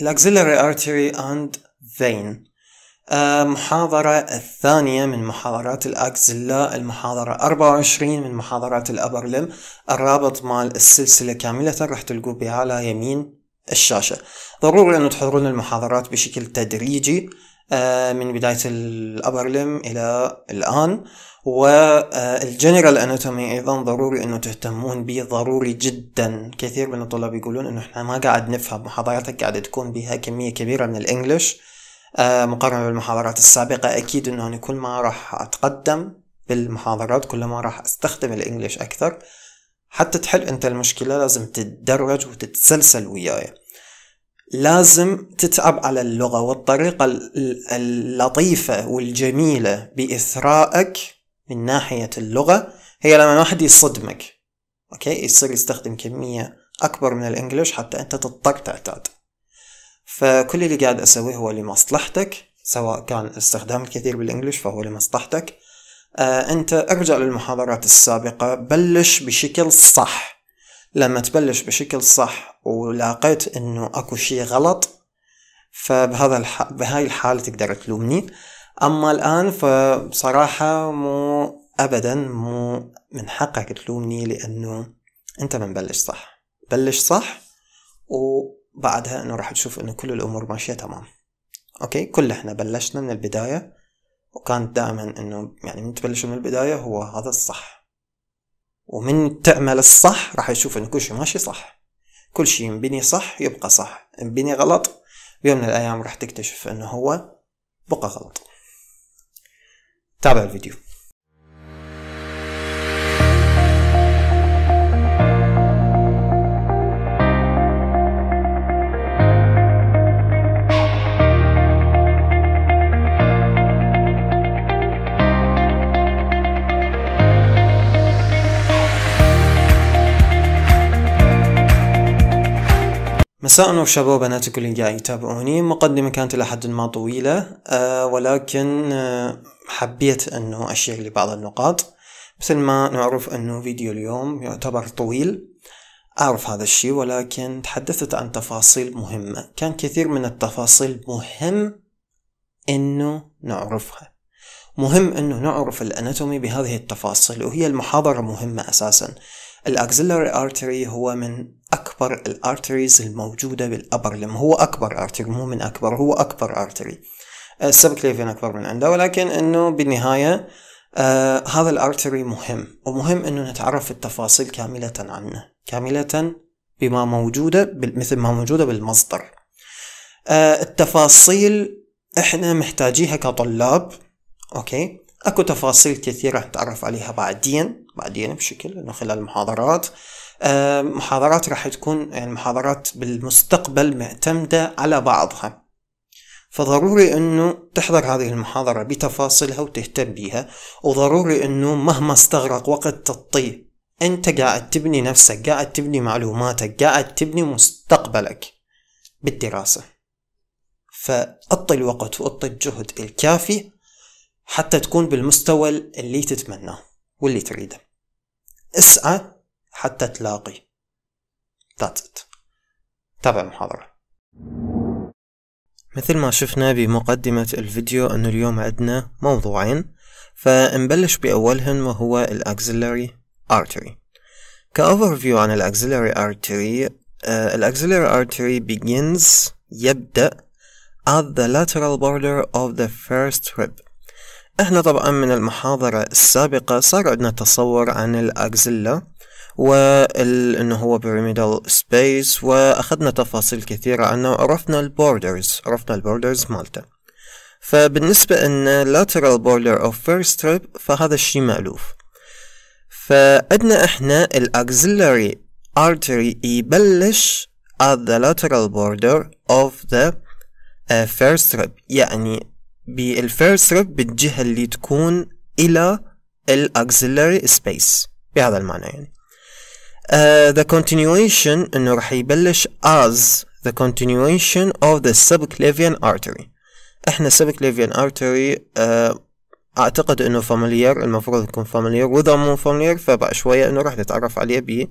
الأكسلري أرتيري أند فين محاضرة الثانية من محاضرات الأكزيلا المحاضرة 24 من محاضرات الأبرلم الرابط مال السلسلة كاملة راح تلقوا بها على يمين الشاشة ضروري أن تحضرون المحاضرات بشكل تدريجي آه، من بداية الأبرلم إلى الآن والجنرال آه، اناتومي ايضا ضروري انه تهتمون به ضروري جدا كثير من الطلاب يقولون انه احنا ما قاعد نفهم محاضراتك قاعده تكون بها كميه كبيره من الانجليش آه، مقارنه بالمحاضرات السابقه اكيد انه انا كل ما راح اتقدم بالمحاضرات كل ما راح استخدم الانجليش اكثر حتى تحل انت المشكله لازم تتدرج وتتسلسل وياي لازم تتعب على اللغه والطريقه اللطيفه والجميله باثرائك من ناحية اللغة هي لما واحد يصدمك أوكي يصير يستخدم كمية أكبر من الإنجليش حتى أنت تضطر تعتاد فكل اللي قاعد أسويه هو لمصلحتك سواء كان استخدام كثير بالإنجليش فهو لمصلحتك آه أنت ارجع للمحاضرات السابقة بلش بشكل صح لما تبلش بشكل صح ولاقيت أنه أكو شي غلط فبهذا الح... بهاي الحالة تقدر تلومني أما الآن فبصراحة مو أبدا مو من حقك تلومني لأنه أنت ما مبلش صح بلش صح وبعدها أنه راح تشوف أنه كل الأمور ماشية تمام أوكي كل إحنا بلشنا من البداية وكانت دائما أنه يعني من تبلش من البداية هو هذا الصح ومن تعمل الصح راح تشوف أنه كل شيء ماشي صح كل شيء ينبني صح يبقى صح ينبني غلط بيوم من الأيام راح تكتشف أنه هو بقى غلط تابع الفيديو مساء النور شباب بناتكم اللي قاعد يتابعوني مقدمة كانت إلى حد ما طويلة أه ولكن أه حبيت أنه أشير لبعض النقاط مثل ما نعرف أنه فيديو اليوم يعتبر طويل أعرف هذا الشيء ولكن تحدثت عن تفاصيل مهمة كان كثير من التفاصيل مهم أنه نعرفها مهم أنه نعرف الأناتومي بهذه التفاصيل وهي المحاضرة مهمة أساسا الاكزيلاري أرتري هو من أكبر الأرتريز الموجودة بالأبر لم هو أكبر أرتري مو من أكبر هو أكبر أرتري السب كليفين اكبر من عنده ولكن انه بالنهايه آه هذا الارتري مهم ومهم انه نتعرف التفاصيل كامله عنه كامله بما موجوده مثل ما موجوده بالمصدر آه التفاصيل احنا محتاجيها كطلاب اوكي اكو تفاصيل كثيرة نتعرف عليها بعدين بعدين بشكل انه خلال المحاضرات آه، محاضرات راح تكون يعني محاضرات بالمستقبل معتمدة على بعضها فضروري أنه تحضر هذه المحاضرة بتفاصيلها وتهتم بيها وضروري أنه مهما استغرق وقت تطيه أنت قاعد تبني نفسك قاعد تبني معلوماتك قاعد تبني مستقبلك بالدراسة فأطي الوقت وأطي الجهد الكافي حتى تكون بالمستوى اللي تتمناه واللي تريده اسعى حتى تلاقي That's it تابع المحاضرة مثل ما شفنا بمقدمة الفيديو أنه اليوم عندنا موضوعين فنبلش بأولهن وهو Axillary artery كأوفرفيو عن Axillary artery Axillary آه، artery begins يبدأ at the lateral border of the first rib احنا طبعا من المحاضرة السابقة صار عندنا تصور عن الأكزيلا وانه هو pyramidal space واخذنا تفاصيل كثيرة عنه وعرفنا البوردرز عرفنا البوردرز مالته فبالنسبة ان lateral border of first strip فهذا الشي مألوف فعندنا احنا الاكسلري artery يبلش at the lateral border of the uh, first strip يعني بالفيرست strip بالجهة اللي تكون إلى الاكسلري space بهذا المعنى يعني Uh, the continuation انه راح يبلش as the continuation of the subclavian artery احنا subclavian artery uh, اعتقد انه familiar المفروض يكون familiar واذا مو familiar فبقى شوية انه راح نتعرف عليه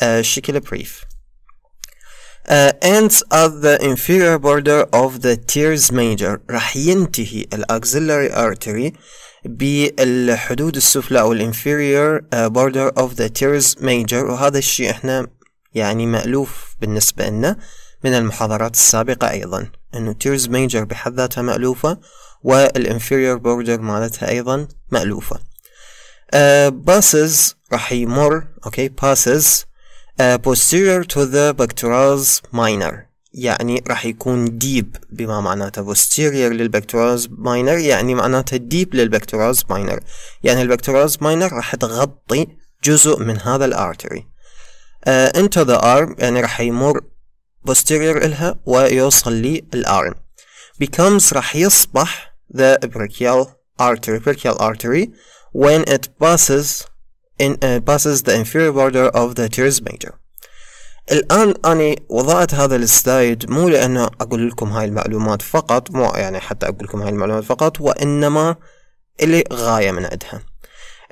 بشكل uh, brief Uh, ends at the inferior border of the tears major راح ينتهي الاكسillary artery بالحدود السفلى أو الانفيريور آه، border of the teres major وهذا الشيء احنا يعني مألوف بالنسبة لنا من المحاضرات السابقة أيضا أنه teres major بحد ذاتها مألوفة والانفيريور border مالتها أيضا مألوفة uh, buses راح يمر أوكي okay, passes uh, posterior to the pectoralis minor يعني راح يكون ديب بما معناته posterior للبكتوراز ماينر يعني معناته ديب للبكتوراز ماينر يعني البكتوراز ماينر راح تغطي جزء من هذا الارتري آه، uh, into the arm يعني راح يمر posterior إلها ويوصل للارم becomes راح يصبح the brachial artery brachial artery when it passes in uh, passes the inferior border of the teres major الآن أنا وضعت هذا السلايد مو لأنه أقول لكم هاي المعلومات فقط مو يعني حتى أقول لكم هاي المعلومات فقط وإنما اللي غاية من عندها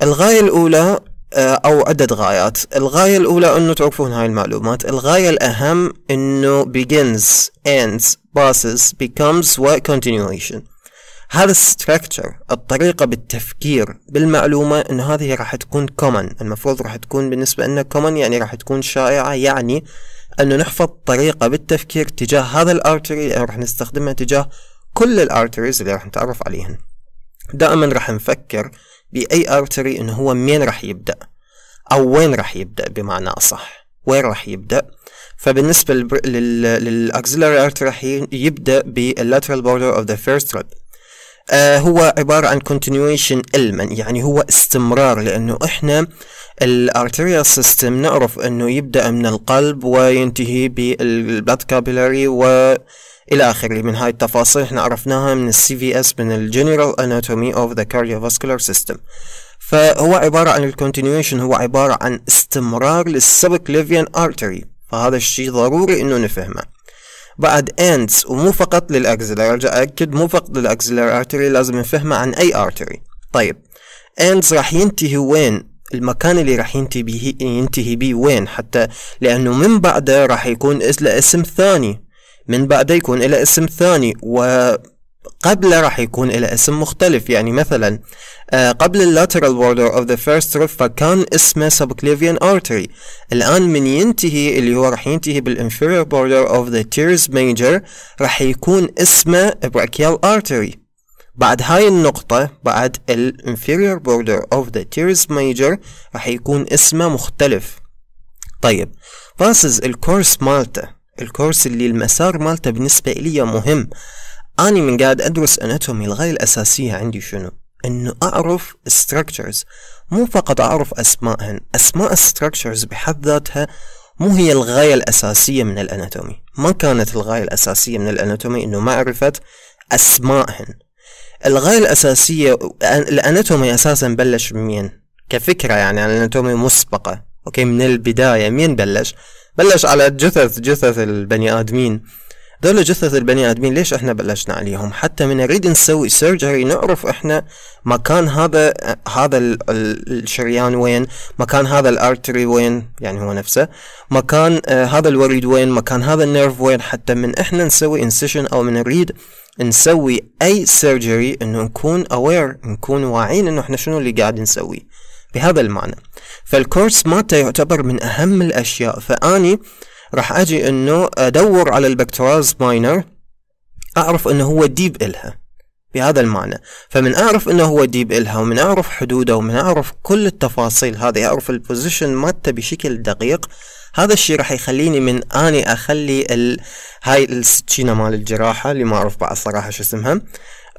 الغاية الأولى آه، أو عدة غايات الغاية الأولى أنه تعرفون هاي المعلومات الغاية الأهم أنه begins, ends, passes, becomes و continuation هذا الستركتشر الطريقة بالتفكير بالمعلومة ان هذه راح تكون كومن المفروض راح تكون بالنسبة لنا كومن يعني راح تكون شائعة يعني انه نحفظ طريقة بالتفكير تجاه هذا الارتري يعني اللي راح نستخدمها تجاه كل الارتريز اللي راح نتعرف عليهن دائما راح نفكر بأي ارتري انه هو مين راح يبدأ او وين راح يبدأ بمعنى اصح وين راح يبدأ فبالنسبة للأكسلري ارتري راح يبدأ باللاترال border of the first rib آه، هو عبارة عن continuation element يعني هو استمرار لأنه إحنا الارتيريال سيستم نعرف أنه يبدأ من القلب وينتهي بالبلاد كابيلاري و إلى آخره من هاي التفاصيل إحنا عرفناها من السي في اس من الجنرال اناتومي اوف ذا كارديوفاسكولار سيستم فهو عبارة عن الكونتينيويشن هو عبارة عن استمرار للسبك ليفيان ارتري فهذا الشيء ضروري انه نفهمه بعد ends ومو فقط للأكزلر أرجع أكد مو فقط للأكزلر أرتري لازم نفهمه عن أي أرتري طيب ends راح ينتهي وين المكان اللي راح ينتهي ينتهي بيه وين حتى لانه من بعده راح يكون له اسم ثاني من بعده يكون له اسم ثاني و قبل راح يكون إلى اسم مختلف يعني مثلا آه، قبل اللاترال border of the first rib فكان اسمه subclavian artery الآن من ينتهي اللي هو راح ينتهي بالinferior border of the teres major راح يكون اسمه brachial artery بعد هاي النقطة بعد inferior border of the teres major راح يكون اسمه مختلف طيب باسز الكورس مالته الكورس اللي المسار مالته بالنسبة إلي مهم أنا من قاعد أدرس أناتومي الغاية الأساسية عندي شنو؟ إنه أعرف structures مو فقط أعرف أسمائهن أسماء structures بحد ذاتها مو هي الغاية الأساسية من الأناتومي ما كانت الغاية الأساسية من الأناتومي إنه معرفة أسمائهن الغاية الأساسية الأناتومي أساسا بلش من كفكرة يعني الأناتومي مسبقة أوكي من البداية مين بلش؟ بلش على جثث جثث البني آدمين دول جثث البني ادمين ليش احنا بلشنا عليهم حتى من نريد نسوي سيرجري نعرف احنا مكان هذا هذا الشريان وين مكان هذا الارتري وين يعني هو نفسه مكان آه هذا الوريد وين مكان هذا النيرف وين حتى من احنا نسوي انسيشن او من نريد نسوي اي سيرجري انه نكون اوير نكون واعيين انه احنا شنو اللي قاعد نسوي بهذا المعنى فالكورس مالته يعتبر من اهم الاشياء فاني آه راح اجي انه ادور على البكتراز ماينر اعرف انه هو ديب الها بهذا المعنى فمن اعرف انه هو ديب الها ومن اعرف حدوده ومن اعرف كل التفاصيل هذه اعرف البوزيشن مالته بشكل دقيق هذا الشيء راح يخليني من اني اخلي ال... هاي السكينه مال الجراحه اللي ما اعرف بعد صراحه شو اسمها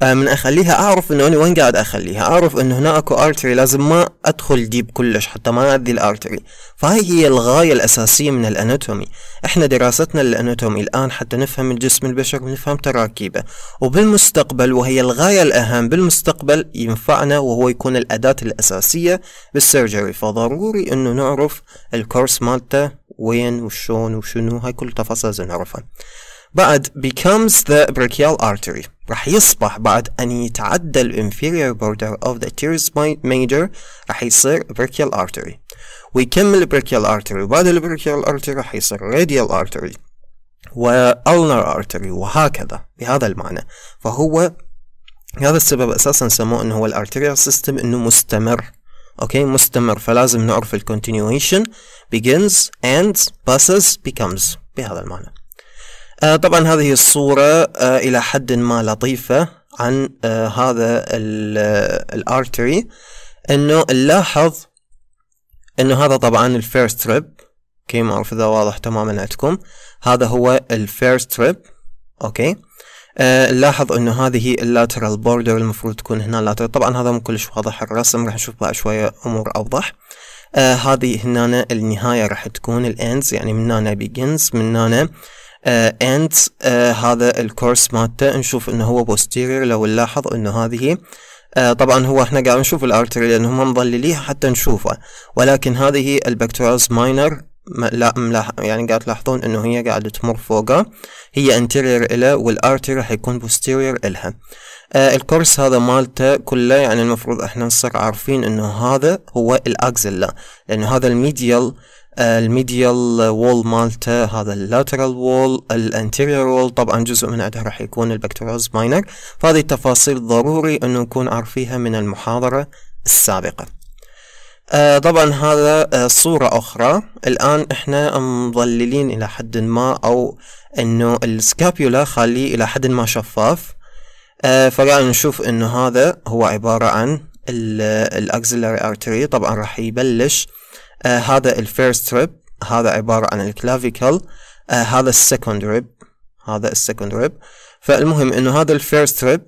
آه، من اخليها اعرف انه انا وين قاعد اخليها اعرف انه هنا اكو ارتري لازم ما ادخل ديب كلش حتى ما اذي الارتري فهاي هي الغاية الاساسية من الاناتومي احنا دراستنا للاناتومي الان حتى نفهم الجسم البشري ونفهم تراكيبه وبالمستقبل وهي الغاية الاهم بالمستقبل ينفعنا وهو يكون الاداة الاساسية بالسيرجري فضروري انه نعرف الكورس مالته وين وشون وشنو هاي كل تفاصيل نعرفها بعد becomes the brachial artery راح يصبح بعد أن يتعدى inferior border of the tears major راح يصير brachial artery ويكمل brachial artery وبعد brachial artery راح يصير radial artery ulnar artery وهكذا بهذا المعنى فهو هذا السبب أساسا سموه أنه هو الارتيريال سيستم أنه مستمر اوكي مستمر فلازم نعرف continuation begins ends passes becomes بهذا المعنى آه، طبعا هذه الصورة آه، إلى حد ما لطيفة عن آه، هذا الارتري انه نلاحظ انه هذا طبعا الفيرست ريب اوكي ما اعرف اذا واضح تماما عندكم هذا هو الفيرست ريب اوكي نلاحظ آه انه هذه اللاترال بوردر المفروض تكون هنا اللاترال طبعا هذا مو كلش واضح الرسم راح نشوف بقى شوية امور اوضح آه هذه هنا النهاية راح تكون الاندز يعني من هنا بيجنز من هنا آه، and آه، هذا الكورس مالته نشوف انه هو posterior لو نلاحظ انه هذه آه، طبعا هو احنا قاعد نشوف الارتري لانهم مظلليها حتى نشوفه ولكن هذه البكتورالز ماينر لا يعني قاعد تلاحظون انه هي قاعدة تمر فوقه هي انتيرير الها والارتري راح يكون بوستيرير الها آه الكورس هذا مالته كله يعني المفروض احنا نصير عارفين انه هذا هو الاكزيلا لانه هذا الميديال الميديال وول مالته هذا اللاترال وول الانتيريور وول طبعا جزء من عندها راح يكون البكتروز ماينر فهذه التفاصيل ضروري انه نكون عارفيها من المحاضرة السابقة آه طبعا هذا آه صورة أخرى الآن إحنا مظللين إلى حد ما أو إنه السكابيولا خالي إلى حد ما شفاف آه فقاعد نشوف إنه هذا هو عبارة عن الأكسلري أرتري طبعا راح يبلش آه هذا الفيرست ريب هذا عبارة عن الكلافيكل آه هذا السكند ريب هذا السكند ريب فالمهم انه هذا الفيرست ريب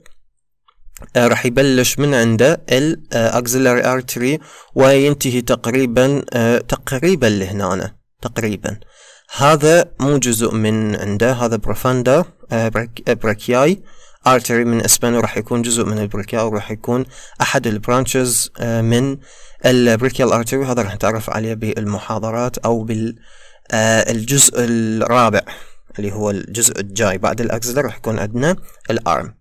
آه راح يبلش من عنده الاكزيلاري ارتري آه، وينتهي تقريبا آه تقريبا لهنا تقريبا هذا مو جزء من عنده هذا بروفاندا آه برك آه ارتري من اسبانو راح يكون جزء من البريكيال وراح يكون احد البرانشز آه، من البريكيال ارتري وهذا راح نتعرف عليه بالمحاضرات او بالجزء آه، الرابع اللي هو الجزء الجاي بعد الاكزلر راح يكون عندنا الارم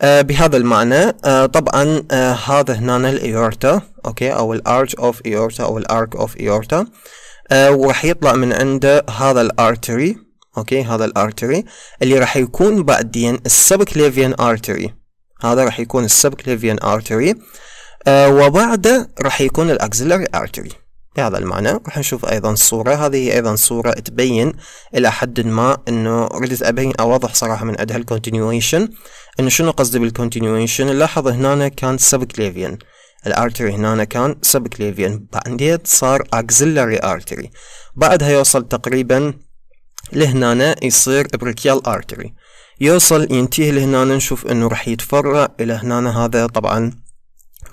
آه، بهذا المعنى طبعا هذا هنا الايورتا اوكي او الارج اوف ايورتا او الارك اوف ايورتا وراح يطلع من عنده هذا الارتري اوكي هذا الارتري اللي راح يكون بعدين السبكليفيان ارتري هذا راح يكون السبكليفيان ارتري آه وبعده راح يكون الاكسلري ارتري بهذا المعنى راح نشوف ايضا الصورة هذه هي ايضا صورة تبين الى حد ما انه ردت ابين اوضح صراحة من عندها الكونتينيويشن انه شنو قصدي بالكونتينيويشن نلاحظ هنا كان سبكليفيان الارتري هنا كان سبكليفيان بعدين صار اكسلري ارتري بعدها يوصل تقريبا لهنا يصير بريكيال ارتري يوصل ينتهي لهنا نشوف انه راح يتفرع الى هنا هذا طبعا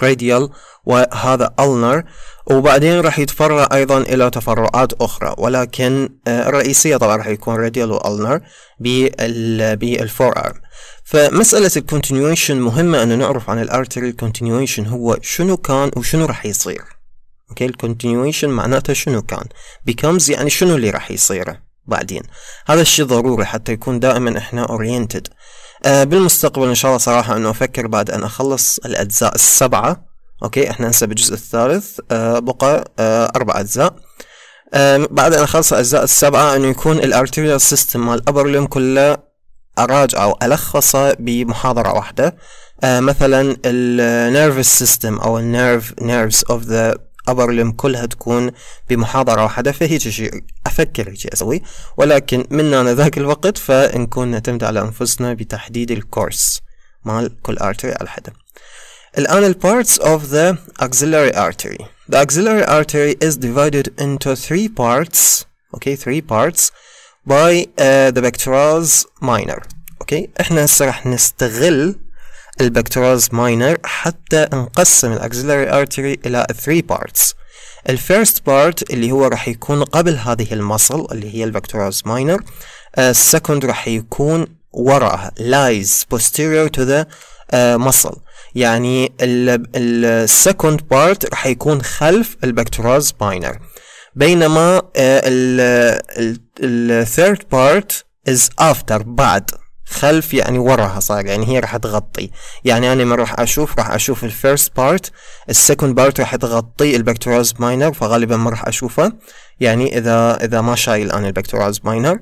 راديال وهذا النر وبعدين راح يتفرع ايضا الى تفرعات اخرى ولكن آه، الرئيسيه طبعا راح يكون راديال والنر بالفور ارم فمسألة الكونتينيويشن مهمة أن نعرف عن الارتري كونتينيويشن هو شنو كان وشنو راح يصير اوكي الكونتينيويشن معناته شنو كان becomes يعني شنو اللي راح يصيره بعدين هذا الشيء ضروري حتى يكون دائما احنا اورينتد آه بالمستقبل ان شاء الله صراحة انه افكر بعد ان اخلص الاجزاء السبعة اوكي احنا هسه بالجزء الثالث آه بقى آه اربع اجزاء آه بعد ان اخلص الاجزاء السبعة انه يكون الارتيريال سيستم مال ابر لم كله اراجعه او الخصه بمحاضرة واحدة آه مثلا النيرفس سيستم او النيرف نيرفز اوف ذا أبرلم كلها تكون بمحاضرة واحدة فهيج شيء أفكر هيجي أسوي ولكن من أنا ذاك الوقت فنكون نعتمد على أنفسنا بتحديد الكورس مال كل artery على حدا الآن ال parts of the axillary artery the axillary artery is divided into three parts okay three parts by uh, the pectorals minor okay احنا هسه راح نستغل البكتراز ماينر حتى نقسم الاكسلري ارتري الى 3 بارتس الفيرست بارت اللي هو راح يكون قبل هذه المصل اللي هي البكتراز ماينر السكند راح يكون وراها lies posterior to the uh, muscle يعني السكند بارت راح يكون خلف البكتراز ماينر بينما آه، الثيرد بارت is after بعد خلف يعني وراها صار يعني هي راح تغطي يعني انا من راح اشوف راح اشوف الفيرست بارت السكند بارت راح تغطي البكتوراز ماينر فغالبا ما راح اشوفه يعني اذا اذا ما شايل انا البكتوراز ماينر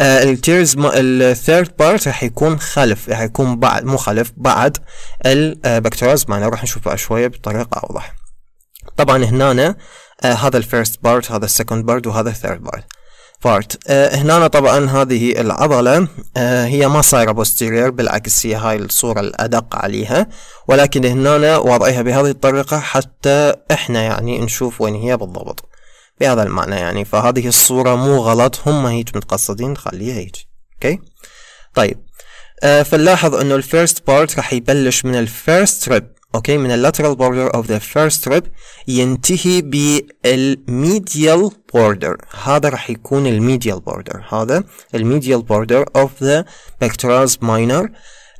التيرز الثيرد بارت راح يكون خلف راح يكون بعد مو خلف بعد البكتوراز آه، ماينر راح نشوفه شويه بطريقه اوضح طبعا هنا آه هذا الفيرست بارت هذا السكند بارت وهذا الثيرد بارت بارت آه هنا طبعا هذه العضلة آه هي ما صايرة بوستيرير بالعكس هي هاي الصورة الأدق عليها ولكن هنا وضعها بهذه الطريقة حتى احنا يعني نشوف وين هي بالضبط بهذا المعنى يعني فهذه الصورة مو غلط هم هيك متقصدين خليها هيك اوكي طيب آه فنلاحظ انه الفيرست بارت راح يبلش من الفيرست تريب اوكي من اللاترال border of the first ريب ينتهي بالميديال border هذا راح يكون الميديال border هذا الميديال border of the بكتراز minor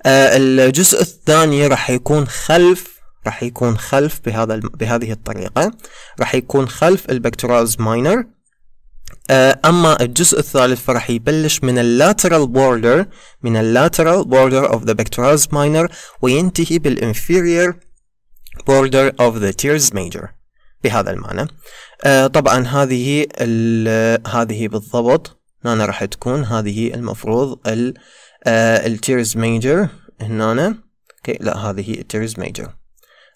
آه، الجزء الثاني راح يكون خلف راح يكون خلف بهذا بهذه الطريقة راح يكون خلف البكتراز ماينر آه، اما الجزء الثالث فرح يبلش من اللاترال بوردر من اللاترال بوردر of the pectoralis minor وينتهي بالانفيرير border of the tears major بهذا المعنى آه طبعا هذه هذه بالضبط هنا راح تكون هذه المفروض ال آه التيرز ميجر هنا اوكي لا هذه التيرز ميجر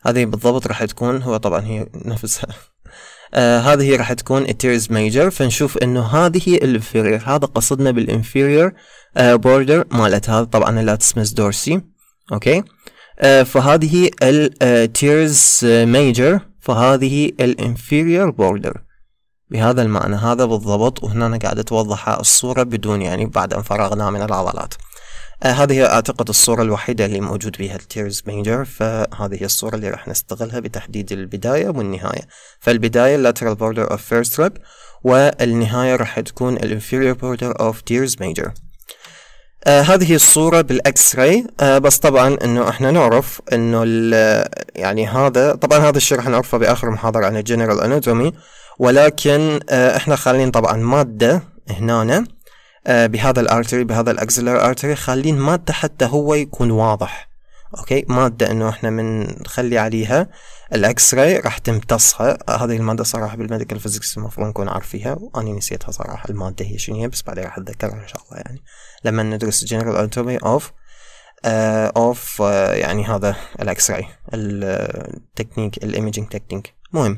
هذه بالضبط راح تكون هو طبعا هي نفسها آه هذه راح تكون التيرز ميجر فنشوف انه هذه هي الانفيرير هذا قصدنا بالانفيرير بوردر مالت هذا طبعا اللاتسمس دورسي اوكي آه فهذه التيرز ميجر آه، فهذه الانفيرير بوردر بهذا المعنى هذا بالضبط وهنا أنا قاعد أتوضح الصورة بدون يعني بعد أن فرغناها من العضلات آه هذه أعتقد الصورة الوحيدة اللي موجود بها التيرز ميجر فهذه الصورة اللي راح نستغلها بتحديد البداية والنهاية فالبداية lateral border of first rib والنهاية راح تكون inferior border of tears major آه هذه الصورة بالاكس راي آه بس طبعا انه احنا نعرف انه يعني هذا طبعا هذا الشيء راح نعرفه باخر محاضرة عن الجنرال اناتومي ولكن آه احنا خالين طبعا مادة هنا آه، بهذا الارتري بهذا الاكسلر ارتري خالين ماده حتى هو يكون واضح اوكي ماده انه احنا بنخلي عليها الاكس راي راح تمتصها هذه الماده صراحه بالميديكال فيزكس المفروض نكون عارفيها واني نسيتها صراحه الماده هي شنو هي بس بعدين راح اتذكرها ان شاء الله يعني لما ندرس جنرال انتومي اوف اوف يعني هذا الاكس راي التكنيك الايمجينج تكنيك مهم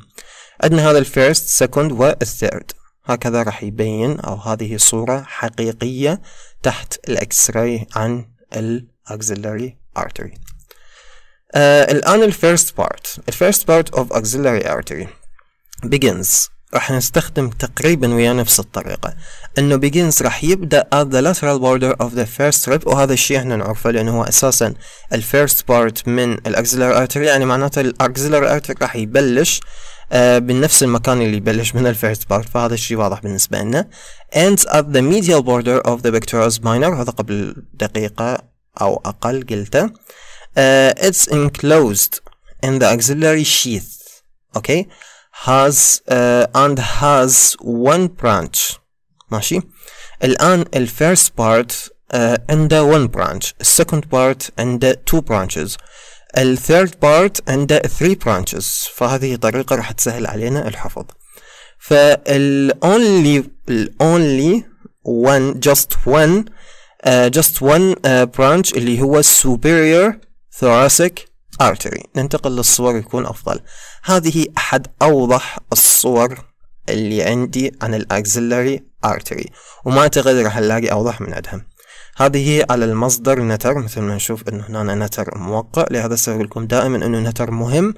عندنا هذا الفيرست سكند والثيرد هكذا راح يبين أو هذه صورة حقيقية تحت الإكس راي عن الأكسلري artery آه، الآن الفيرست بارت الفيرست بارت اوف auxiliary artery begins راح نستخدم تقريبا ويا نفس الطريقة انه بيجنز راح يبدأ at the lateral border of the first rib وهذا الشيء احنا نعرفه لانه هو اساسا الفيرست بارت من الاكسلر artery يعني معناته الاكسلر artery راح يبلش بنفس المكان اللي بلش من الفيرست بارت فهذا الشيء واضح بالنسبة لنا ends at the medial border of the pectoralis minor هذا قبل دقيقة أو أقل قلته it's enclosed in the axillary sheath okay has and has one branch ماشي الآن الفيرست بارت عنده uh, one branch second part عنده two branches الثيرد بارت عنده 3 برانشز فهذه طريقة راح تسهل علينا الحفظ فالonly only one just one uh, just one uh, branch اللي هو superior thoracic artery ننتقل للصور يكون أفضل هذه أحد أوضح الصور اللي عندي عن الاكسلري artery وما أعتقد راح ألاقي أوضح من عندها هذه على المصدر نتر مثل ما نشوف انه هنا نتر موقع لهذا السبب لكم دائما انه نتر مهم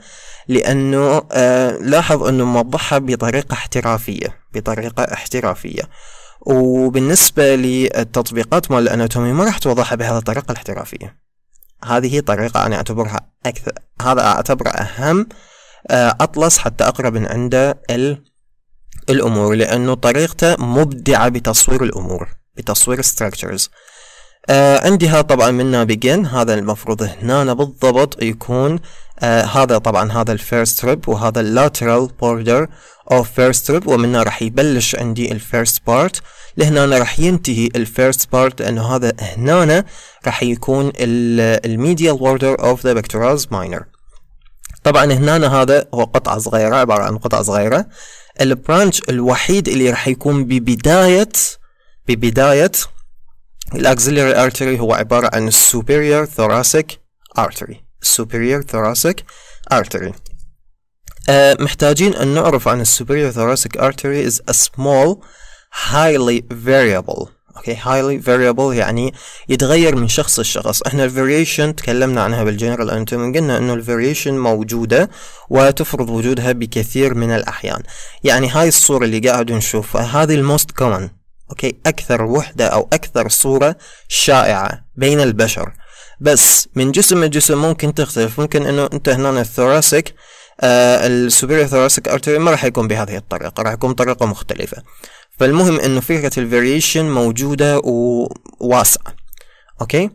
لانه آه لاحظ انه موضحها بطريقة احترافية بطريقة احترافية وبالنسبة للتطبيقات مال الاناتومي ما راح توضحها بهذه الطريقة الاحترافية هذه طريقة انا اعتبرها اكثر هذا اعتبره اهم آه اطلس حتى اقرب من عنده ال الامور لانه طريقته مبدعة بتصوير الامور بتصوير structures آه عندي هذا طبعا من بيجن هذا المفروض هنا بالضبط يكون آه هذا طبعا هذا الفيرست ريب وهذا اللاترال بوردر اوف فيرست ريب ومنا راح يبلش عندي الفيرست بارت لهنا راح ينتهي الفيرست بارت لانه هذا هنا راح يكون الميديال بوردر اوف ذا بكتورالز ماينر طبعا هنا هذا هو قطعة صغيرة عبارة عن قطعة صغيرة البرانش الوحيد اللي راح يكون ببداية ببداية الاكسلري ارتري هو عبارة عن السوبريور ثوراسيك ارتري السوبريور ثوراسيك ارتري محتاجين أن نعرف عن superior ثوراسيك ارتري is a small highly variable اوكي okay, highly variable يعني يتغير من شخص لشخص احنا variation تكلمنا عنها بالجنرال اناتومي قلنا انه variation موجوده وتفرض وجودها بكثير من الاحيان يعني هاي الصوره اللي قاعد نشوفها هذه الموست كومن اوكي اكثر وحدة او اكثر صورة شائعة بين البشر بس من جسم لجسم ممكن تختلف ممكن انه انت هنا الثوراسيك آه السوبيريور ثوراسيك ارتري ما راح يكون بهذه الطريقة راح يكون طريقة مختلفة فالمهم انه فكرة الفاريشن موجودة وواسعة اوكي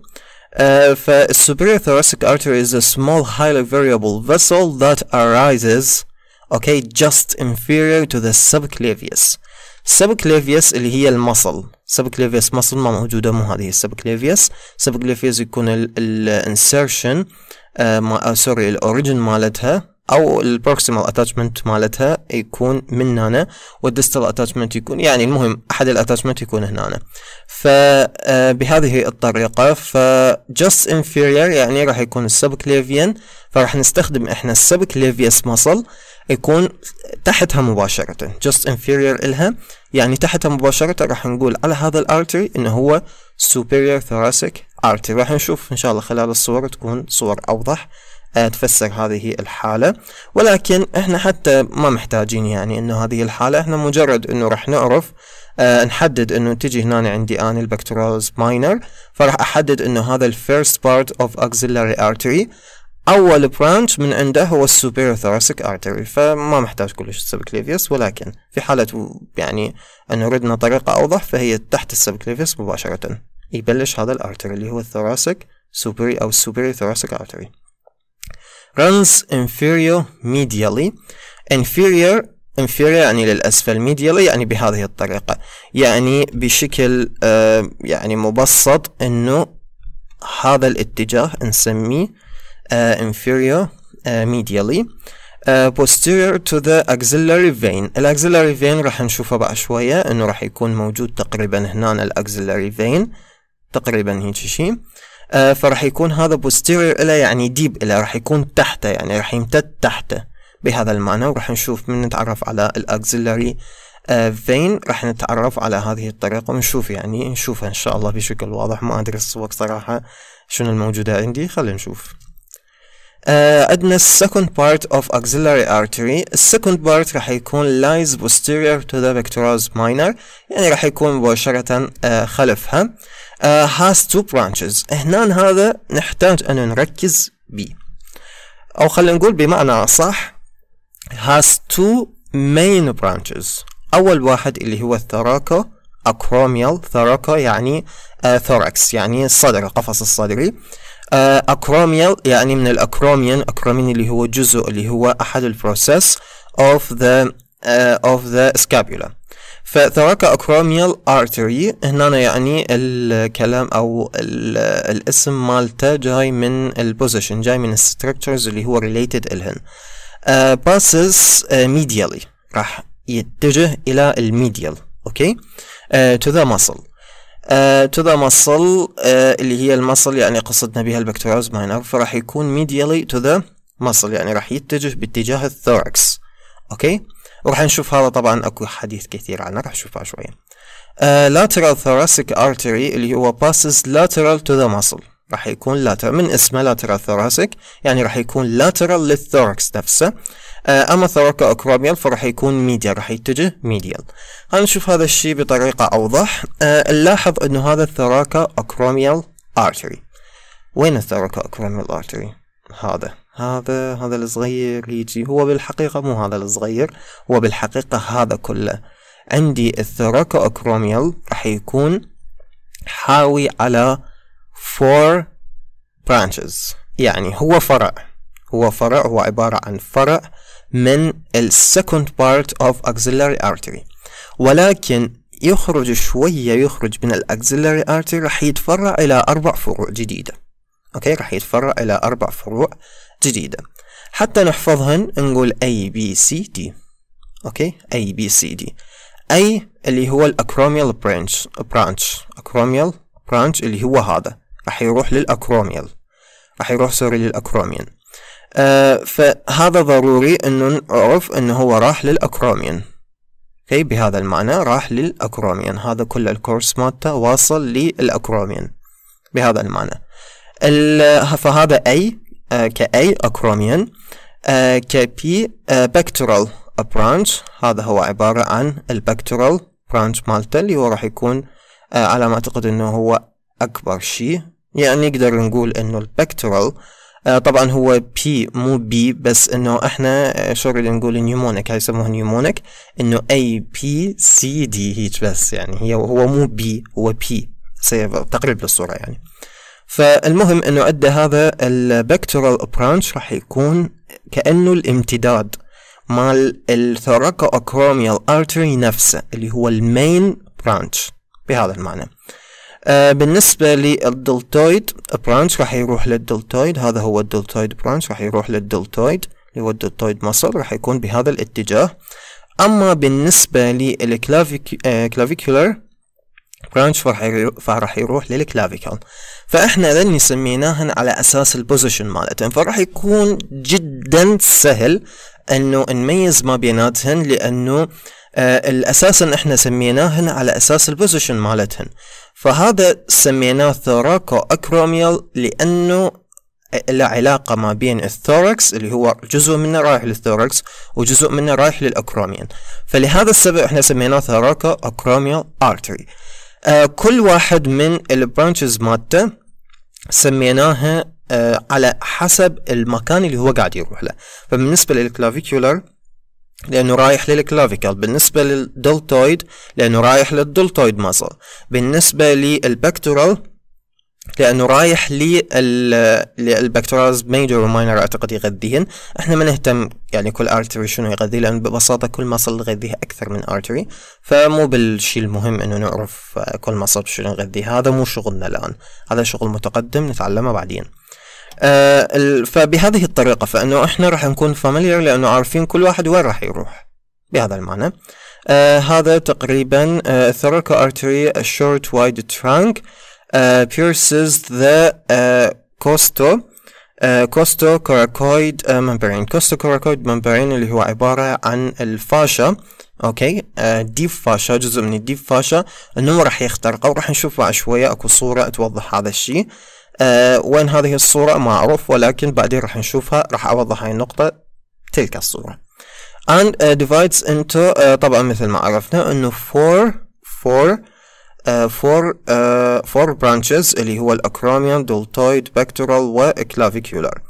Uh, superior thoracic artery is a small highly variable vessel that arises okay just inferior to the subclavius السبكليفيس اللي هي المصل سبكليفيس مصل ما موجودة مو هذه السبكليفيس سبكليفيس يكون الانسيرشن آه ما آه سوري الاوريجن مالتها او البروكسيمال اتاتشمنت مالتها يكون من هنا والديستال اتاتشمنت يكون يعني المهم احد الاتاتشمنت يكون هنا فبهذه آه، الطريقه فجس انفيرير يعني راح يكون السبكليفيان فراح نستخدم احنا السبكليفيس مسل يكون تحتها مباشرة جست inferior إلها يعني تحتها مباشرة راح نقول على هذا الارتري إنه هو superior thoracic artery راح نشوف إن شاء الله خلال الصور تكون صور أوضح آه، تفسر هذه الحالة ولكن احنا حتى ما محتاجين يعني انه هذه الحالة احنا مجرد انه راح نعرف أه نحدد انه تجي هنا عندي انا البكتيرالز ماينر فراح احدد انه هذا الفيرست بارت اوف اكزيلاري artery اول برانش من عنده هو السوبر ثوراسيك ارتري فما محتاج كلش السبكليفيوس ولكن في حالة يعني انه ردنا طريقة اوضح فهي تحت السبكليفيوس مباشرة يبلش هذا الارتري اللي هو الثوراسيك سوبري او السوبري ثوراسيك ارتري runs inferior medially inferior inferior يعني للأسفل medially يعني بهذه الطريقة يعني بشكل آه يعني مبسط أنه هذا الاتجاه نسميه آه inferior آه medially آه، posterior to the axillary vein axillary vein راح نشوفه بعد شوية انه راح يكون موجود تقريبا هنا الاكسلري vein تقريبا هيك شيء آه فراح يكون هذا posterior إلى يعني ديب إلى راح يكون تحته يعني راح يمتد تحته بهذا المعنى وراح نشوف من نتعرف على الأكسلري آه، فين راح نتعرف على هذه الطريقة ونشوف يعني نشوفها إن شاء الله بشكل واضح ما أدري الصور صراحة شنو الموجودة عندي خلينا نشوف آه، عندنا second part of axillary artery second part راح يكون lies posterior to the pectoralis minor يعني راح يكون مباشرة آه، خلفها آه، has two branches هنا هذا نحتاج أن نركز بيه أو خلينا نقول بمعنى صح has two main branches أول واحد اللي هو الثراكو acromial ثراكو يعني thorax يعني الصدر القفص الصدري اكروميال آه، يعني من الاكروميان اكرومين اللي هو جزء اللي هو احد البروسيس of the uh, of the scapula فثوراك أكروميال artery هنا يعني الكلام او الاسم مالته جاي من البوزيشن جاي من structures اللي هو related الهن uh, passes uh, medially راح يتجه الى الميديال اوكي okay? uh, to the muscle تو آه، ذا muscle آه، اللي هي المصل يعني قصدنا بها البكتيروز ماينر فراح يكون medially to the muscle يعني راح يتجه باتجاه الثوركس اوكي وراح نشوف هذا طبعا اكو حديث كثير عنه راح نشوفها شويه uh, lateral thoracic artery اللي هو passes lateral to the muscle راح يكون lateral من اسمه lateral thoracic يعني راح يكون lateral للثوركس نفسه آه، اما ثوركا اكروميال فراح يكون ميديا راح يتجه ميديال هنشوف نشوف هذا الشيء بطريقة اوضح آه، نلاحظ انه هذا الثوركا اكروميال ارتري وين الثوركا اكروميال ارتري هذا هذا هذا الصغير يجي هو بالحقيقة مو هذا الصغير هو بالحقيقة هذا كله عندي الثوركا اكروميال راح يكون حاوي على four branches يعني هو فرع هو فرع هو عبارة عن فرع من ال second part of axillary artery ولكن يخرج شوية يخرج من ال axillary artery راح يتفرع إلى أربع فروع جديدة أوكي راح يتفرع إلى أربع فروع جديدة حتى نحفظهن نقول A B C D أوكي A B C D A اللي هو acromial branch branch acromial branch اللي هو هذا راح يروح للأكروميال راح يروح سوري للأكروميان آه، فهذا ضروري انه نعرف انه هو راح للاكروميون اوكي بهذا المعنى راح للاكروميون هذا كل الكورس مالته واصل للاكروميون بهذا المعنى فهذا اي آه كاي اكروميون آه كبي آه، بكتورال برانش هذا هو عبارة عن البكتورال برانش مالته اللي هو راح يكون آه، على ما اعتقد انه هو اكبر شيء يعني نقدر نقول انه البكتورال آه طبعا هو بي مو بي بس انه احنا آه، شو شغل نقول نيومونيك هاي يسموها نيومونيك انه اي بي سي دي هيج بس يعني هي هو مو بي هو بي تقريب للصورة يعني فالمهم انه ادى هذا البكتورال برانش راح يكون كأنه الامتداد مال الثوركو اكروميال ارتري نفسه اللي هو المين برانش بهذا المعنى آه بالنسبة للدلتويد برانش راح يروح للدلتويد هذا هو الدلتويد برانش راح يروح للدلتويد اللي هو الدلتويد مصل راح يكون بهذا الاتجاه أما بالنسبة للكلافيكولر آه، برانش فراح يروح للكلافيكال فاحنا ذني سميناهن على اساس البوزيشن مالتهن فراح يكون جدا سهل انه نميز ما بيناتهن لانه آه، الاساس ان احنا سميناهن على اساس البوزيشن مالتهن فهذا سميناه ثوراكو اكروميال لانه له علاقة ما بين الثوركس اللي هو جزء منه رايح للثوركس وجزء منه رايح للأكروميان فلهذا السبب احنا سميناه ثوراكا أكروميال أرتري آه كل واحد من البرانشز مالته سميناها آه على حسب المكان اللي هو قاعد يروح له فبالنسبة للكلافيكولار لأنه رايح للكلافيكال بالنسبة للدلتويد لأنه رايح للدلتويد مازل بالنسبة للبكتورال لأنه رايح للبكتورالز ميجر وماينر أعتقد يغذيهن احنا ما نهتم يعني كل ارتري شنو يغذيه لأن ببساطة كل مصل يغذيها أكثر من ارتري فمو بالشيء المهم إنه نعرف كل مصل شنو يغذي هذا مو شغلنا الآن هذا شغل متقدم نتعلمه بعدين آه، فبهذه الطريقة فإنه إحنا راح نكون فاميليار لأنه عارفين كل واحد وين راح يروح بهذا المعنى آه هذا تقريبا آه thoraco artery short wide trunk uh, pierces the uh, costo uh, costocoracoid uh, membrane membrane اللي هو عبارة عن الفاشا اوكي ديف فاشا جزء من الديف فاشا انه راح يخترقه وراح نشوف بعد شوية اكو صورة توضح هذا الشيء أه وين هذه الصورة ما أعرف ولكن بعدين راح نشوفها راح أوضح هاي النقطة تلك الصورة and uh, divides into uh, طبعا مثل ما عرفنا انه uh, four فور فور برانشز اللي هو الاكروميون دولتويد بكتورال وكلافيكيولار uh,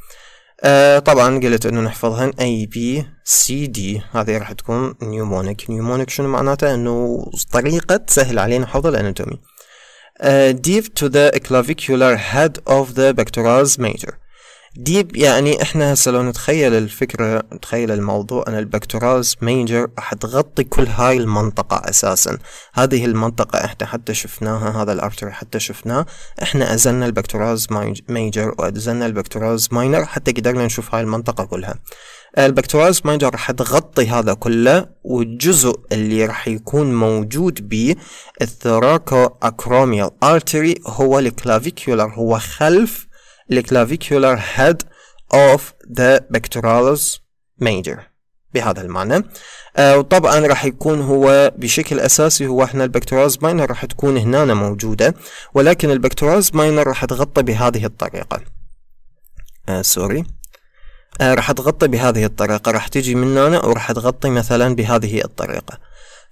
آه، طبعا قلت انه نحفظهن A B C D هذه راح تكون نيومونيك نيومونيك شنو معناته انه طريقه تسهل علينا حفظ الاناتومي Div uh, to the clavicular head of the pectoralis major. ديب يعني احنا هسه لو نتخيل الفكرة نتخيل الموضوع ان البكتوراز ميجر راح تغطي كل هاي المنطقة اساسا هذه المنطقة احنا حتى شفناها هذا الارتري حتى شفناه احنا ازلنا البكتوراز ميجر وازلنا البكتوراز ماينر حتى قدرنا نشوف هاي المنطقة كلها البكتوراز ماينر راح تغطي هذا كله والجزء اللي راح يكون موجود به الثراكو اكروميال ارتري هو الكلافيكولر هو خلف clavicular head of the pectoralis major بهذا المعنى آه، وطبعا راح يكون هو بشكل اساسي هو احنا البكتورالز ماينر راح تكون هنا موجودة ولكن البكتورالز ماينر راح تغطى بهذه الطريقة آه، سوري آه، راح تغطي بهذه الطريقة راح تجي من هنا وراح تغطي مثلا بهذه الطريقة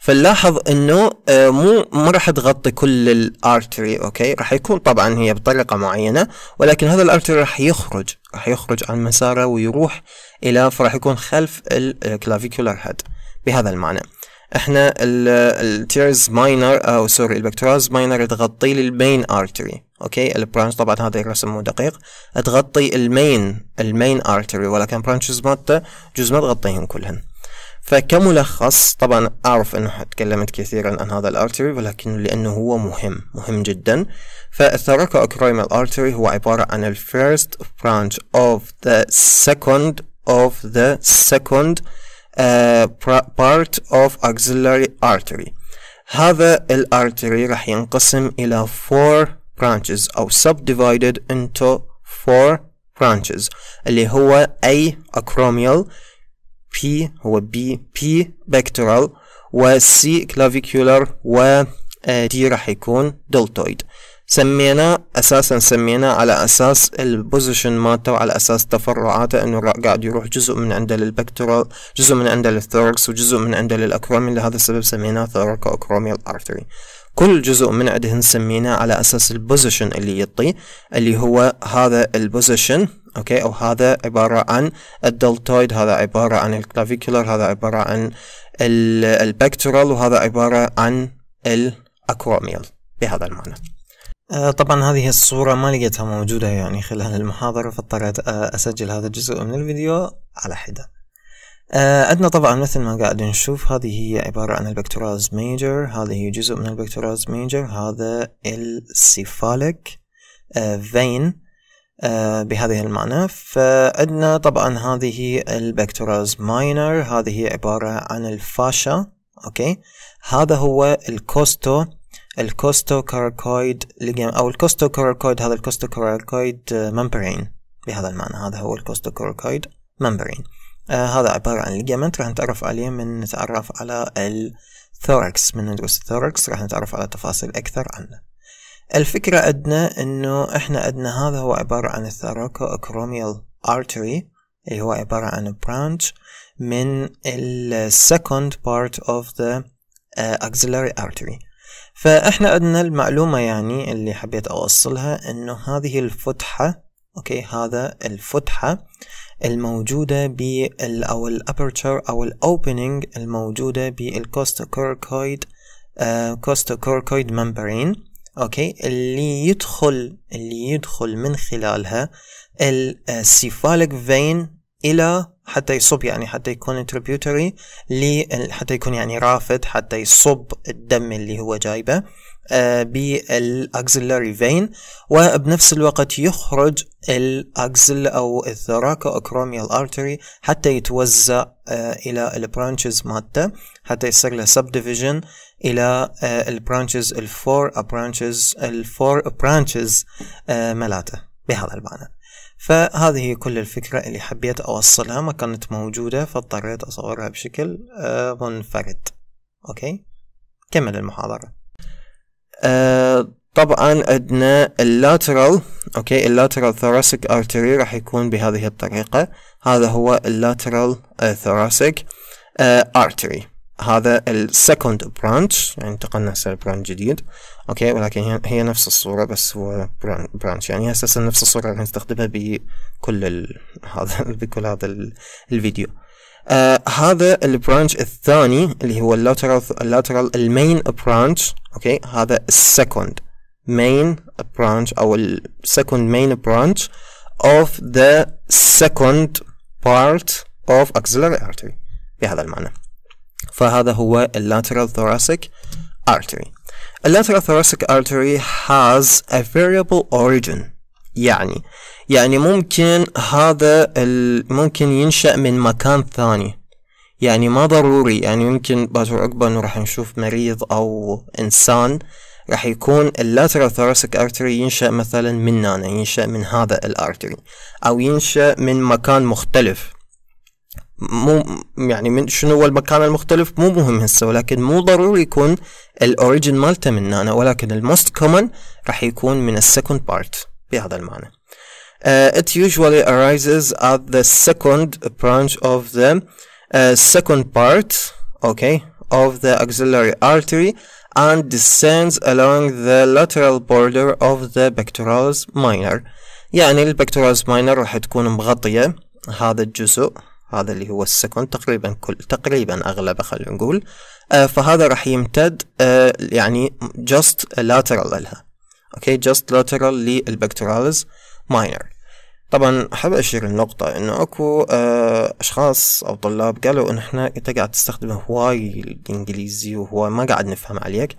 فنلاحظ انه آه، مو ما راح تغطي كل الارتري اوكي راح يكون طبعا هي بطريقه معينه ولكن هذا الارتري راح يخرج راح يخرج عن مساره ويروح الى فراح يكون خلف الكلافيكولار هيد بهذا المعنى احنا التيرز ماينر آه، او سوري البكتراز ماينر تغطي لي المين ارتري اوكي البرانش طبعا هذا الرسم مو دقيق تغطي المين المين ارتري ولكن برانشز مالته جزء ما تغطيهم كلهم فكملخص طبعا أعرف أنه تكلمت كثيرا عن هذا الارتري ولكن لأنه هو مهم مهم جدا فالثريكو acromial artery هو عبارة عن first branch of the second of the second uh, part of auxiliary artery هذا الارتري راح ينقسم إلى four branches أو subdivided into four branches اللي هو A acromial P هو P pectoral بكترال C clavicular و آه، D راح يكون deltoid سمينا اساسا سمينا على اساس البوزيشن مالته وعلى اساس تفرعاته انه قاعد يروح جزء من عنده للبكتورال جزء من عنده للثوركس وجزء من عنده للاكروميال لهذا السبب سميناه ثوركو اكروميال ارتري كل جزء من عندهن سميناه على اساس البوزيشن اللي يطي اللي هو هذا البوزيشن اوكي او هذا عبارة عن الدلتويد هذا عبارة عن الكلافيكولر هذا عبارة عن البكتورال وهذا عبارة عن الاكروميال بهذا المعنى آه، طبعا هذه الصورة ما لقيتها موجودة يعني خلال المحاضرة فاضطريت آه، أسجل هذا الجزء من الفيديو على حدة آه، عندنا طبعا مثل ما قاعد نشوف هذه هي عبارة عن البكتوراز ميجر هذه هي جزء من البكتوراز ميجر هذا السيفاليك فين آه، بهذه المعنى فعندنا طبعا هذه البكتوراز ماينر هذه عبارة عن الفاشا اوكي هذا هو الكوستو الكوستو كاركويد او الكوستو كاركويد هذا الكوستو كاركويد ممبرين بهذا المعنى هذا هو الكوستو كاركويد ممبرين آه هذا عبارة عن ليجامنت راح نتعرف عليه من نتعرف على الثوركس من ندرس الثوركس راح نتعرف على تفاصيل أكثر عنه الفكرة أدنى انه احنا أدنى هذا هو عبارة عن الثاروكو اكروميال artery اللي هو عبارة عن branch من ال second part of the آه، axillary artery فاحنا أدنى المعلومة يعني اللي حبيت اوصلها انه هذه الفتحة اوكي هذا الفتحة الموجودة بال او aperture او opening الموجودة بالكوستوكوركويد كوستوكوركويد آه، membrane اوكي اللي يدخل اللي يدخل من خلالها السيفاليك آه، فين الى حتى يصب يعني حتى يكون تريبيوتري حتى يكون يعني رافد حتى يصب الدم اللي هو جايبه آه، بالاكسلاري فين وبنفس الوقت يخرج الاكسل او الذراكة اكروميال ارتري حتى يتوزع آه، الى البرانشز مالته حتى يصير له سب ديفيجن الى البرانشز الفور برانشز الفور برانشز ملاته بهذا المعنى فهذه كل الفكرة اللي حبيت أوصلها ما كانت موجودة فاضطريت أصورها بشكل آه، منفرد أوكي كمل المحاضرة آه، طبعا عندنا اللاترال اوكي اللاترال ثوراسيك ارتري راح يكون بهذه الطريقه هذا هو اللاترال ثوراسيك آه، ارتري آه، هذا السكند برانش يعني انتقلنا هسه لبرانش جديد اوكي ولكن هي, نفس الصوره بس هو برانش يعني هسه نفس الصوره راح نستخدمها بكل هذا بكل هذا الفيديو آه هذا البرانش الثاني اللي هو اللاترال اللاترال المين برانش اوكي هذا السكند main branch او ال second main branch of the second part of axillary artery بهذا المعنى فهذا هو lateral thoracic artery lateral thoracic artery has a variable origin يعني يعني ممكن هذا ممكن ينشأ من مكان ثاني يعني ما ضروري يعني يمكن باجر عقبة انه راح نشوف مريض او انسان راح يكون اللاترال ثوراسك ارتري ينشأ مثلا من هنا ينشأ من هذا الارتري او ينشأ من مكان مختلف مو يعني من شنو هو المكان المختلف مو مهم هسه ولكن مو ضروري يكون الاوريجن مالته من هنا ولكن الموست كومن راح يكون من السكند بارت بهذا المعنى Uh, it usually arises at the second branch of the uh, second part, okay, of the axillary artery and descends along the lateral border of the pectoralis minor. يعني البكتراز ماينر راح تكون مغطية هذا الجزء هذا اللي هو السكند تقريبا كل تقريبا اغلبه خلينا نقول آه فهذا راح يمتد آه يعني just lateral لها اوكي okay, just lateral للبكتورالز minor طبعا حاب أشير لنقطة إنه أكو آه، أشخاص أو طلاب قالوا إن إحنا أنت قاعد تستخدم هواي الإنجليزي وهو ما قاعد نفهم عليك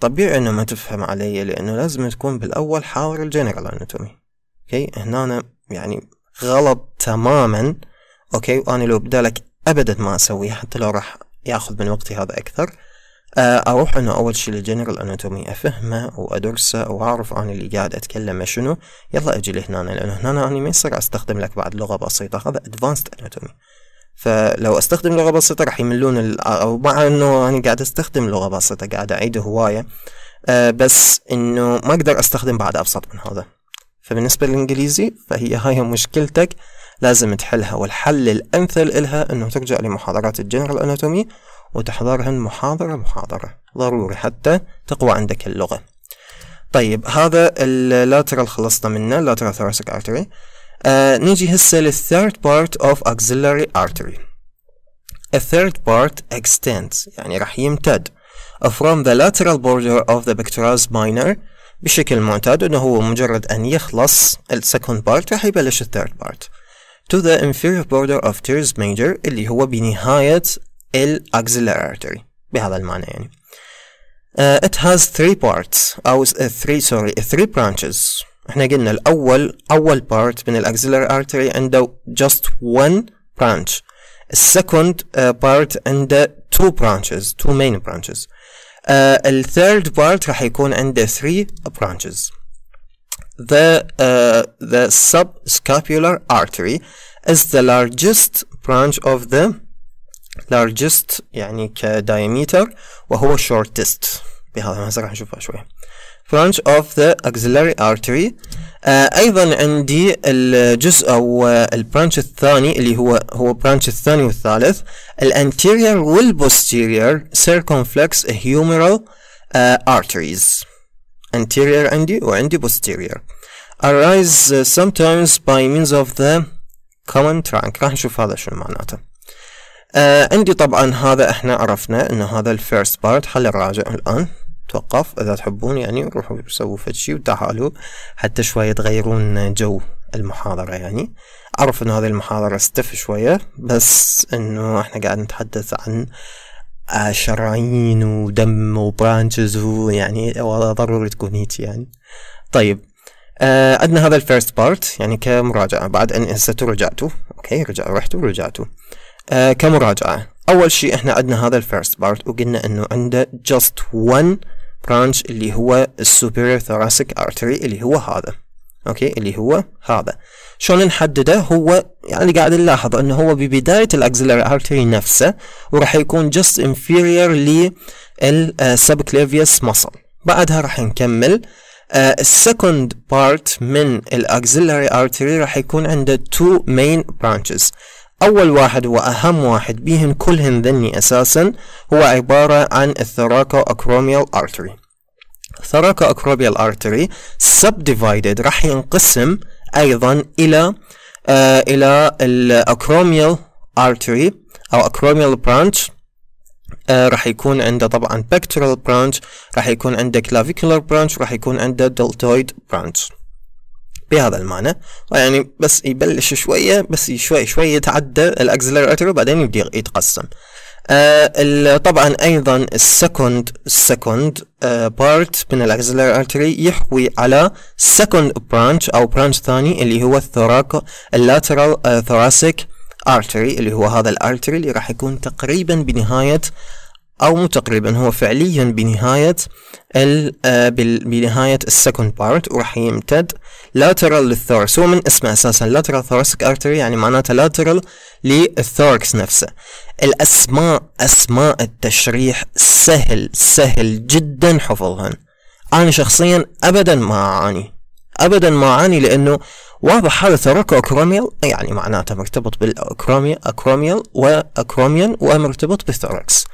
طبيعي إنه ما تفهم علي لأنه لازم تكون بالأول حاور الجنرال أناتومي أوكي هنا أنا يعني غلط تماما أوكي وأنا لو بدالك أبدا ما أسويه حتى لو راح ياخذ من وقتي هذا أكثر آه، اروح انا اول شي للجنرال اناتومي افهمه وادرسه واعرف انا اللي قاعد اتكلمه شنو يلا اجي لهنا لانه هنا انا ما يصير استخدم لك بعد لغه بسيطه هذا ادفانسد اناتومي فلو استخدم لغه بسيطه راح يملون او مع انه انا قاعد استخدم لغه بسيطه قاعد اعيد هوايه أه بس انه ما اقدر استخدم بعد ابسط من هذا فبالنسبه للانجليزي فهي هاي مشكلتك لازم تحلها والحل الامثل إلها انه ترجع لمحاضرات الجنرال اناتومي وتحضرهن محاضرة محاضرة ضروري حتى تقوى عندك اللغة طيب هذا اللاترال خلصنا منه lateral thoracic artery آه نيجي هسه للثيرد بارت اوف اكزيلاري artery الثيرد بارت extends يعني راح يمتد from the lateral border of the pectoralis minor بشكل معتاد انه هو مجرد ان يخلص السكند بارت راح يبلش الثيرد بارت to the inferior border of teres major اللي هو بنهاية الاكسلرال artery بهذا المعنى يعني uh, it has three parts او uh, three sorry uh, three branches احنا قلنا الاول اول part من axillary artery عنده just one branch السكند uh, part عنده two branches two main branches uh, third part راح يكون عنده three branches the uh, the subscapular artery is the largest branch of the largest يعني diameter وهو shortest بهذا هسه راح نشوفها شوي branch of the axillary artery آه ايضا عندي الجزء او البرانش الثاني اللي هو هو برانش الثاني والثالث الانتيرير والبوستيرير circumflex humeral آه arteries anterior عندي وعندي posterior arise sometimes by means of the common trunk راح نشوف هذا شنو معناته آه عندي طبعا هذا احنا عرفنا ان هذا الفيرست بارت خلي نراجع الان توقف اذا تحبون يعني روحوا سووا فتشي وتعالوا حتى شوية تغيرون جو المحاضرة يعني اعرف ان هذه المحاضرة ستف شوية بس انه احنا قاعد نتحدث عن آه، شرايين ودم وبرانشز ويعني ضروري تكون هيك يعني طيب آه عندنا هذا الفيرست بارت يعني كمراجعة بعد ان هسه رجعتوا اوكي رجع رحتوا ورجعتوا آه كمراجعة أول شيء إحنا عندنا هذا الفيرست بارت وقلنا إنه عنده just one branch اللي هو superior thoracic artery اللي هو هذا اوكي اللي هو هذا شلون نحدده هو يعني قاعد نلاحظ انه هو ببدايه الاكسلري ارتري نفسه وراح يكون جست انفيريور للسبكليفيوس muscle بعدها راح نكمل السكند آه، بارت من الاكسلري ارتري راح يكون عنده تو مين برانشز أول واحد وأهم واحد بيهن كلهن ذني أساسا هو عبارة عن الثراكو أكروميال أرتري الثراكو أكروميال أرتري subdivided راح ينقسم أيضا إلى آه إلى الأكروميال أرتري أو أكروميال برانش آه راح يكون عنده طبعا pectoral برانش راح يكون عنده كلافيكولار برانش راح يكون عنده دلتويد برانش بهذا المعنى يعني بس يبلش شوية بس شوي شوي يتعدى الاكسلراتور وبعدين يبدي يتقسم آه طبعا ايضا السكند السكند بارت آه، من الاكسلراتوري يحوي على سكند برانش او برانش ثاني اللي هو الثوراكو اللاترال ثوراسيك ارتري اللي هو هذا الارتري اللي راح يكون تقريبا بنهاية أو مو تقريبا هو فعليا بنهاية ال آه، بنهاية السكند بارت وراح يمتد لاترال للثوركس هو من اسمه أساسا لاترال ثوركسك أرتري يعني معناته لاترال للثوركس نفسه الأسماء أسماء التشريح سهل سهل جدا حفظهن أنا شخصيا أبدا ما أعاني أبدا ما أعاني لأنه واضح هذا تراكو أكروميال يعني معناته مرتبط بالأكروميال أكروميال وأكروميان ومرتبط بالثوركس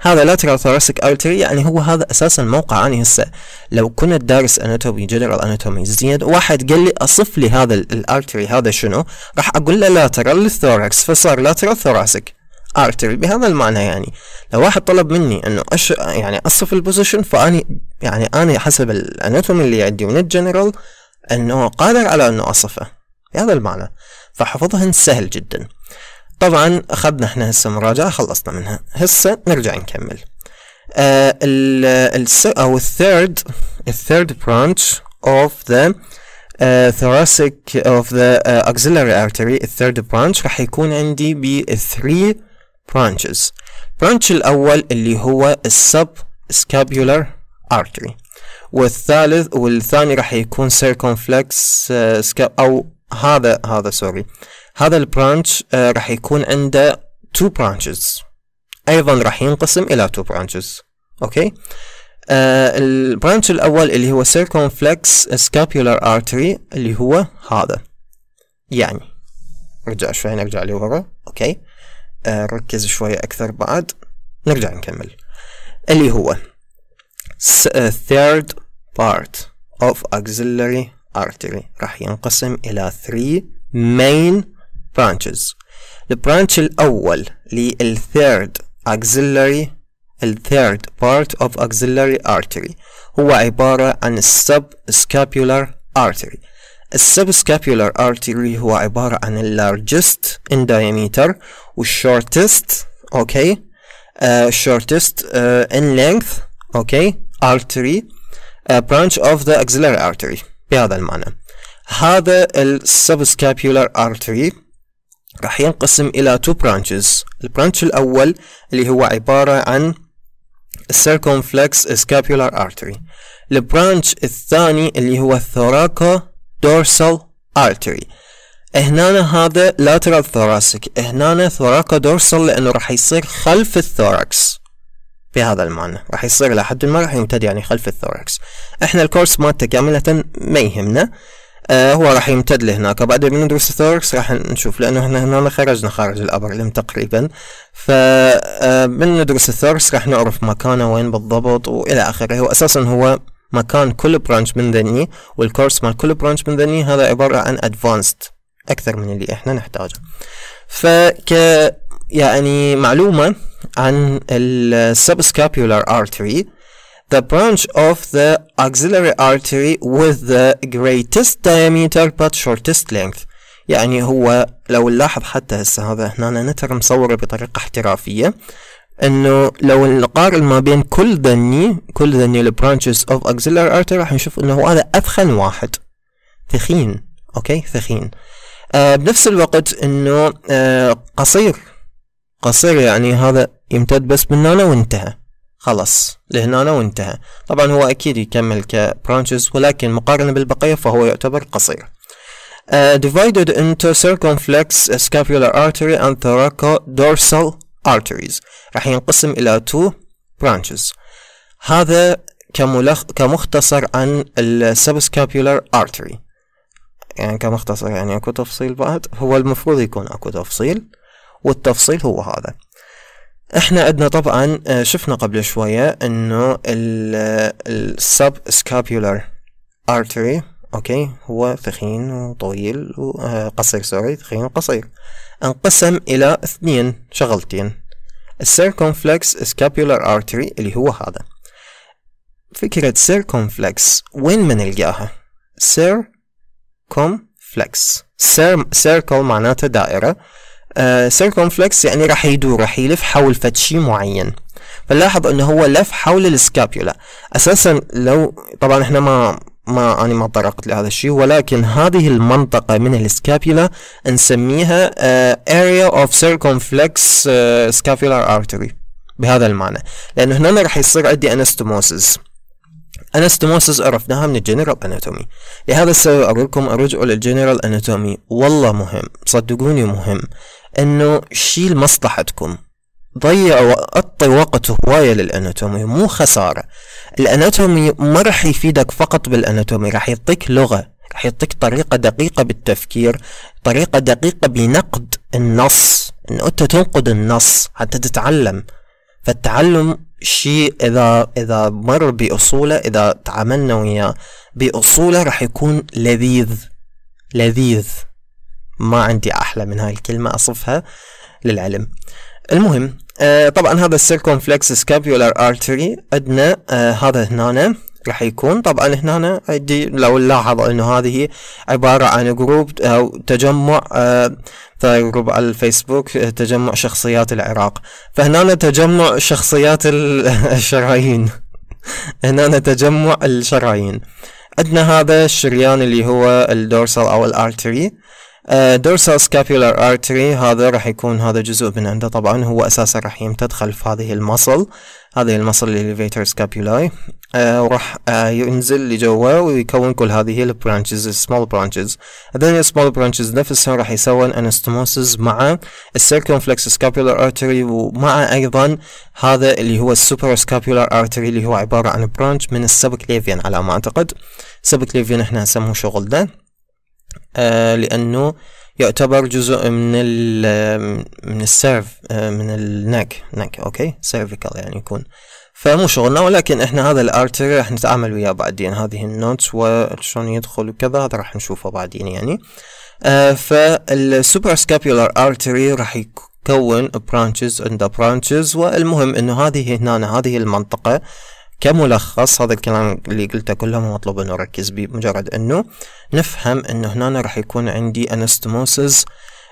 هذا لاترال ثوراسيك ارتري يعني هو هذا اساسا موقع اني هسه لو كنت دارس اناتومي جنرال اناتومي زين واحد قال لي اصف لي هذا الارتري هذا شنو راح اقول له لاترال للثوركس فصار لاترال ثوراسيك ارتري بهذا المعنى يعني لو واحد طلب مني انه أش... يعني اصف البوزيشن فاني يعني انا حسب الاناتومي اللي عندي من الجنرال أنه قادر على أنه أصفه بهذا المعنى فحفظهن سهل جدا طبعا أخذنا احنا هسه مراجعة خلصنا منها هسه نرجع نكمل آه أو الثيرد الثيرد برانش of the uh, thoracic of the uh, auxiliary artery الثيرد برانش راح يكون عندي ب 3 branches البرانش الأول اللي هو السب scapular artery والثالث والثاني راح يكون سيركونفلكس سكال آه، او هذا هذا سوري هذا البرانش آه، راح يكون عنده تو برانشز ايضا راح ينقسم الى تو برانشز اوكي آه، البرانش الاول اللي هو circumflex scapular artery اللي هو هذا يعني نرجع شوي نرجع لورا اوكي ركز شوي اكثر بعد نرجع نكمل اللي هو Uh, third part of axillary artery راح ينقسم إلى three main branches البرانش الأول لل third axillary ال third part of axillary artery هو عبارة عن subscapular scapular artery السبسكابيولار artery هو عبارة عن اللارجست in diameter والشورتست اوكي okay. uh, shortest uh, in length اوكي okay. artery a branch of the axillary artery بهذا المعنى هذا ال السبسكابيولار artery راح ينقسم إلى two branches البرانش الأول اللي هو عبارة عن circumflex scapular artery البرانش الثاني اللي هو thoraco dorsal artery هنا هذا lateral thoracic هنا thoraco dorsal لأنه راح يصير خلف الثوركس بهذا المعنى راح يصير لحد ما راح يمتد يعني خلف الثوركس احنا الكورس مالته كاملة ما يهمنا آه هو راح يمتد لهناك بعدين بندرس الثوركس راح نشوف لانه احنا هنا خرجنا خارج لم تقريبا آه، ندرس الثوركس راح نعرف مكانه وين بالضبط والى اخره واساسا هو مكان كل برانش من ذني والكورس مال كل برانش من ذني هذا عبارة عن ادفانسد اكثر من اللي احنا نحتاجه فك يعني معلومة عن ال subscapular artery the branch of the auxiliary artery with the greatest diameter but shortest length يعني هو لو نلاحظ حتى هسه هذا هنا نتر مصوره بطريقة احترافية انه لو نقارن ما بين كل ذني كل ذني البرانشز اوف auxiliary ارتري راح نشوف انه هذا اثخن واحد ثخين اوكي ثخين آه بنفس الوقت انه آه قصير قصير يعني هذا يمتد بس من هنا وانتهى خلاص لهنا وانتهى طبعا هو اكيد يكمل كبرانشز ولكن مقارنة بالبقية فهو يعتبر قصير uh, divided into circumflex scapular artery and thoracodorsal arteries راح ينقسم الى two branches هذا كملخ... كمختصر عن السبسكابيولار artery يعني كمختصر يعني اكو تفصيل بعد هو المفروض يكون اكو تفصيل والتفصيل هو هذا احنا عندنا طبعا آه، شفنا قبل شوية انه السب سكابيولار ارتري اوكي هو ثخين وطويل وقصير آه، سوري ثخين وقصير انقسم الى اثنين شغلتين السيركونفلكس سكابيولار ارتري اللي هو هذا فكرة سيركونفلكس وين ما نلقاها سير كومفلكس سير سيركل معناته دائرة آه، سيركمفلكس يعني راح يدور راح يلف حول فتشي معين فنلاحظ انه هو لف حول السكابيولا اساسا لو طبعا احنا ما ما أنا ما طرقت لهذا الشيء ولكن هذه المنطقة من السكابيولا نسميها uh, area of circumflex uh, scapular artery بهذا المعنى لأنه هنا راح يصير عندي أنستموسز أنستموسز عرفناها من الجنرال أناتومي لهذا السبب أقول لكم أرجعوا للجنرال أناتومي والله مهم صدقوني مهم انه شيل مصلحتكم ضيع وقطي وقت هواية للاناتومي مو خسارة الاناتومي ما راح يفيدك فقط بالاناتومي راح يعطيك لغة راح يعطيك طريقة دقيقة بالتفكير طريقة دقيقة بنقد النص ان انت تنقد النص حتى تتعلم فالتعلم شيء اذا اذا مر باصوله اذا تعاملنا وياه باصوله راح يكون لذيذ لذيذ ما عندي أحلى من هاي الكلمة أصفها للعلم المهم آه طبعا هذا السيركونفلكس سكابيولار ارتري عندنا آه هذا هنا راح يكون طبعا هنا عندي لو نلاحظ انه هذه عبارة عن جروب او تجمع آه جروب على الفيسبوك آه، تجمع شخصيات العراق فهنا تجمع شخصيات الشرايين هنا تجمع الشرايين عندنا هذا الشريان اللي هو الدورسال او الارتري دورسال آه، scapular ارتري هذا راح يكون هذا جزء من عنده طبعا هو اساسا راح يمتد خلف هذه المصل هذه المصل الاليفيتر سكابيولاي آه، وراح آه، ينزل لجوا ويكون كل هذه البرانشز السمول برانشز هذول السمول برانشز نفسهم راح يسوون انستموسز مع السيركمفلكس سكابيولار ارتري ومع ايضا هذا اللي هو السوبر سكابيولار ارتري اللي هو عباره عن برانش من السبك ليفيان على ما اعتقد سبك ليفيان احنا نسموه شغل ده آه، لأنه يعتبر جزء من ال من السيرف آه، من النك نك اوكي سيرفيكال يعني يكون فمو شغلنا ولكن احنا هذا الارتري راح نتعامل وياه بعدين هذه النوتس وشلون يدخل وكذا هذا راح نشوفه بعدين يعني آه فالسوبر سكابيولار ارتري راح يكون برانشز اند برانشز والمهم انه هذه هنا هذه المنطقة كملخص هذا الكلام اللي قلته كله ما مطلوب انه نركز به مجرد انه نفهم انه هنا راح يكون عندي انستموسز